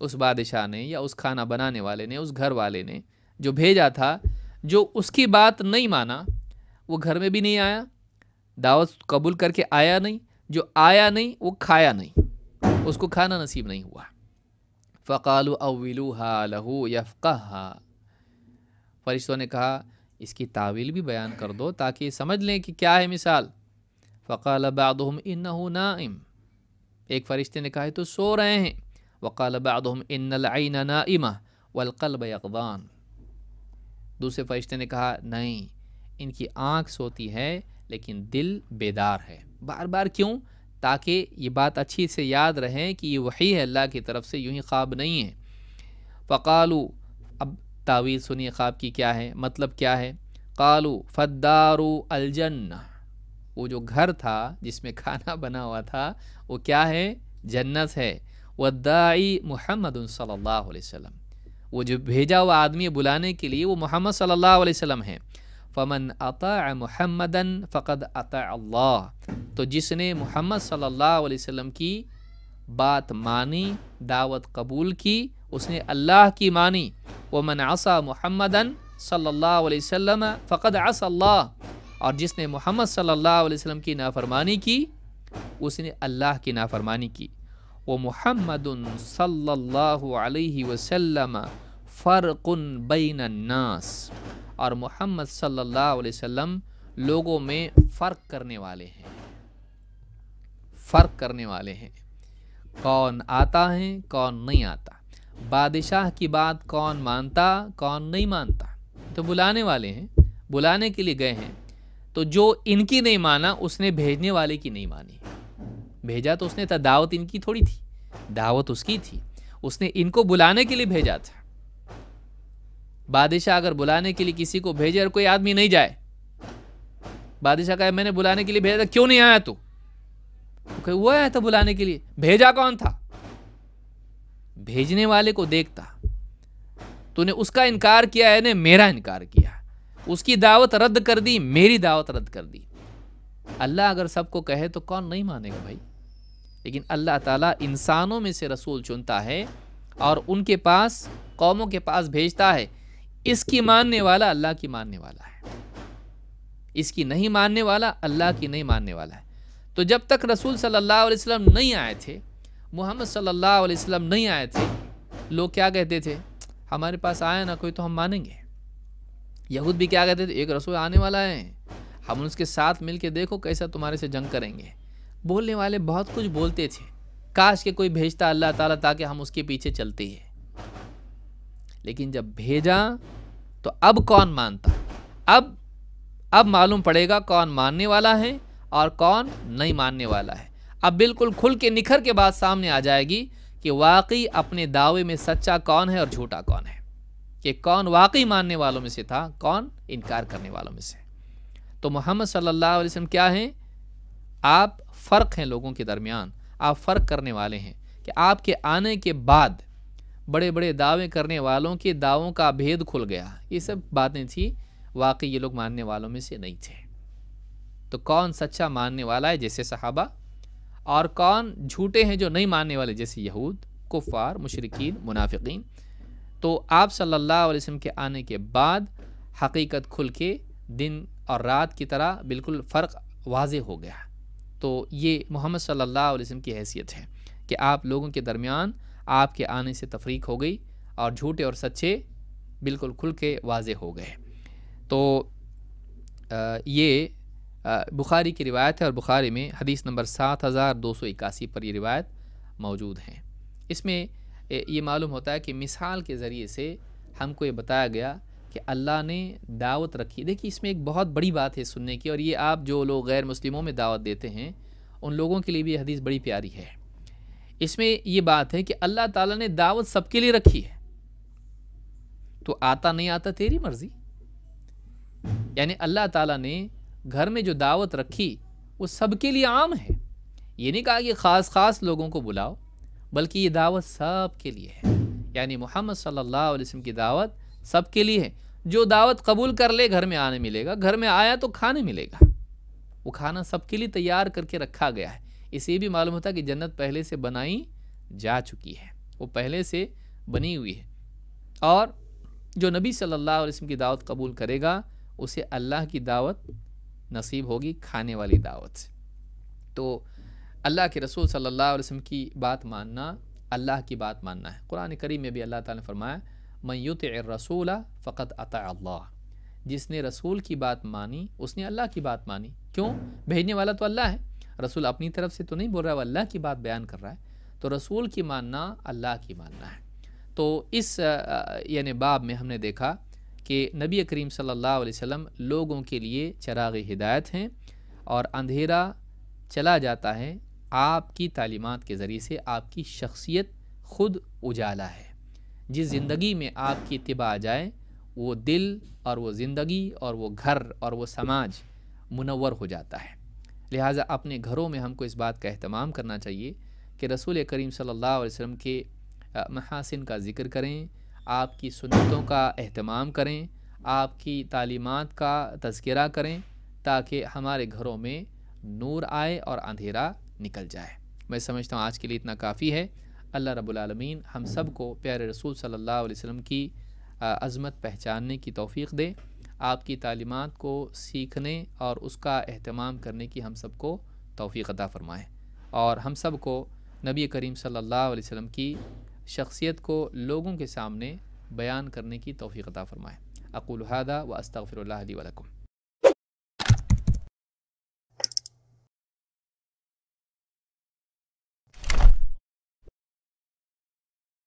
उस बादशाह ने या उस खाना बनाने वाले ने उस घर वाले ने जो भेजा था जो उसकी बात नहीं माना वो घर में भी नहीं आया दावत कबूल करके आया नहीं जो आया नहीं वो खाया नहीं उसको खाना नसीब नहीं हुआ फ़काल अविलूहा लहू यफ़ा फरिश्तों ने कहा इसकी तावील भी बयान कर दो ताकि समझ लें कि क्या है मिसाल फ़काल बाद इन इम एक फ़रिश्ते ने कहा तो सो रहे हैं वक़ाल बदम ना इम वलकलब अकबान दूसरे फ़रिश्ते ने कहा नहीं इनकी आँख सोती है लेकिन दिल बेदार है बार बार क्यों ताकि ये बात अच्छी से याद रहें कि ये वही है अल्लाह की तरफ से यूँ ही ख्वाब नहीं है फ़ालू अब तावीज़ सुनिए ख्वाब की क्या है मतलब क्या है कालू फ़द्दारू अलजन्ना वो जो घर था जिसमें खाना बना हुआ था वो क्या है जन्नत है वदाई मोहम्मद सल्ला वसम वो जो भेजा हुआ आदमी बुलाने के लिए वो मोहम्मद सल्लल्लाहु अलैहि वसल्लम है फ़मन अता मोहम्मदन फ़कद अता अल्लाह तो जिसने मोहम्मद सल्लल्लाहु अलैहि वसल्लम की बात मानी दावत कबूल की उसने अल्लाह की मानी वमन आसा मोहम्मदन सल्ला वसम फ़कद आस अल्लाह और जिसने मोहम्मद सल्ला वसम की नाफरमानी की उसने अल्लाह की नाफरमानी की वो मोहम्मद सल्लल्लाहु फ़र्कन बैन नास और मोहम्मद सल्ला वसम लोगों में फ़र्क करने वाले हैं फ़र्क करने वाले हैं कौन आता है कौन नहीं आता बादशाह की बात कौन मानता कौन नहीं मानता तो बुलाने वाले हैं बुलाने के लिए गए हैं तो जो इनकी नहीं माना उसने भेजने वाले की नहीं मानी भेजा तो उसने था दावत इनकी थोड़ी थी दावत उसकी थी उसने इनको बुलाने के लिए भेजा था बादशाह अगर बुलाने के लिए किसी को भेजे और कोई आदमी नहीं जाए बादशाह कहे मैंने बुलाने के लिए भेजा था क्यों नहीं आया तू तो वो आया था बुलाने के लिए भेजा कौन था भेजने वाले को देखता तूने उसका इनकार किया है ने मेरा इनकार किया उसकी दावत रद्द कर दी मेरी दावत रद्द कर दी अल्लाह अगर सबको कहे तो कौन नहीं मानेगा भाई लेकिन अल्लाह ताला इंसानों में से रसूल चुनता है और उनके पास कौमों के पास भेजता है इसकी मानने वाला अल्लाह की मानने वाला है इसकी नहीं मानने वाला अल्लाह की नहीं मानने वाला है तो जब तक रसूल सल्लल्लाहु अलैहि वसल्लम नहीं आए थे मोहम्मद सल्लल्लाहु अलैहि वसल्लम नहीं आए थे लोग क्या कहते थे हमारे पास आया ना कोई तो हम मानेंगे यहूद भी क्या कहते थे एक रसोई आने वाला है हम उसके साथ मिल के देखो कैसा तुम्हारे से जंग करेंगे बोलने वाले बहुत कुछ बोलते थे काश के कोई भेजता अल्लाह ताला ताकि हम उसके पीछे चलते हैं लेकिन जब भेजा तो अब कौन मानता अब अब मालूम पड़ेगा कौन मानने वाला है और कौन नहीं मानने वाला है अब बिल्कुल खुल के निखर के बात सामने आ जाएगी कि वाकई अपने दावे में सच्चा कौन है और झूठा कौन है कि कौन वाकई मानने वालों में से था कौन इनकार करने वालों में से तो मोहम्मद सल्लल्लाहु अलैहि वसल्लम क्या हैं आप फ़र्क हैं लोगों के दरमियान आप फ़र्क करने वाले हैं कि आपके आने के बाद बड़े बड़े दावे करने वालों के दावों का भेद खुल गया ये सब बातें थी वाकई ये लोग मानने वालों में से नहीं थे तो कौन सच्चा मानने वाला है जैसे सहाबा और कौन झूठे हैं जो नहीं मानने वाले जैसे यहूद कुफ़ार मुशरकिन मुनाफिकीन तो आप सल्लल्लाहु अलैहि वसल्लम के आने के बाद हकीकत खुल के दिन और रात की तरह बिल्कुल फ़र्क वाज हो गया तो ये मोहम्मद सल्लल्लाहु अलैहि वसल्लम की हैसियत है कि आप लोगों के दरमियान आपके आने से तफरीक हो गई और झूठे और सच्चे बिल्कुल खुल के वाज हो गए तो ये बुखारी की रिवायत है और बुखारी में हदीस नंबर सात हज़ार दो सौ इक्यासी पर ये रिवायत मौजूद हैं इसमें ये मालूम होता है कि मिसाल के ज़रिए से हमको ये बताया गया कि अल्लाह ने दावत रखी देखिए इसमें एक बहुत बड़ी बात है सुनने की और ये आप जो लोग गैर मुस्लिमों में दावत देते हैं उन लोगों के लिए भी हदीस बड़ी प्यारी है इसमें ये बात है कि अल्लाह ताला ने दावत सबके लिए रखी है तो आता नहीं आता तेरी मर्ज़ी यानी अल्लाह ताला ने घर में जो दावत रखी वो सबके लिए आम है ये नहीं कहा कि ख़ास ख़ास लोगों को बुलाओ बल्कि ये दावत सब के लिए है यानी मोहम्मद सल्लल्लाहु अलैहि वसल्लम की दावत सब के लिए है जो दावत कबूल कर ले घर में आने मिलेगा घर में आया तो खाने मिलेगा वो खाना सबके लिए तैयार करके रखा गया है इसे भी मालूम होता कि जन्नत पहले से बनाई जा चुकी है वो पहले से बनी हुई है और जो नबी सल्लल्लाहु अलैहि वसल्लम की दावत कबूल करेगा उसे अल्लाह की दावत नसीब होगी खाने वाली दावत से तो अल्लाह के रसूल सल्लल्लाहु अलैहि वसल्लम की बात मानना अल्लाह की बात मानना है कुरान करीम में भी अल्लाह ताला ने फरमाया मयूत रसूला फ़कत अता अल्लाह जिसने रसूल की बात मानी उसने अल्लाह की बात मानी क्यों भेजने वाला तो अल्लाह है रसूल अपनी तरफ से तो नहीं बोल रहा है अल्लाह की बात बयान कर रहा है तो रसूल की मानना अल्लाह की मानना है तो इस यानि बाब में हमने देखा कि नबी करीम सल्लल्लाहु अलैहि वसल्लम लोगों के लिए चराग हिदायत हैं और अंधेरा चला जाता है आपकी तालीमत के ज़रिए से आपकी शख्सियत ख़ुद उजाला है जिस ज़िंदगी में आपकी इतबा आ जाए वो दिल और वो ज़िंदगी और वो घर और वो समाज मुनवर हो जाता है लिहाजा अपने घरों में हमको इस बात का अहतमाम करना चाहिए कि रसूल करीम सल्ला वसम के महासिन का ज़िक्र करें आपकी सुनतों का अहतमाम करें आपकी तालीमत का तस्करा करें ताकि हमारे घरों में नूर आए और अंधेरा निकल जाए मैं समझता हूँ आज के लिए इतना काफ़ी है अल्लाह रबालमीन हम सब को प्यारे रसूल सल्लल्लाहु अलैहि वसल्लम की अज़मत पहचानने की तौफीक दे आपकी तालीमत को सीखने और उसका अहतमाम करने की हम सब को तोफ़ी अदा फ़रमाएँ और हम सब को नबी करीम सल्लल्लाहु अलैहि वसल्लम की शख्सियत को लोगों के सामने बयान करने की तोफ़ी अदा फ़रमाएँ अकुल हादा व अस्तफ़िर वलकुम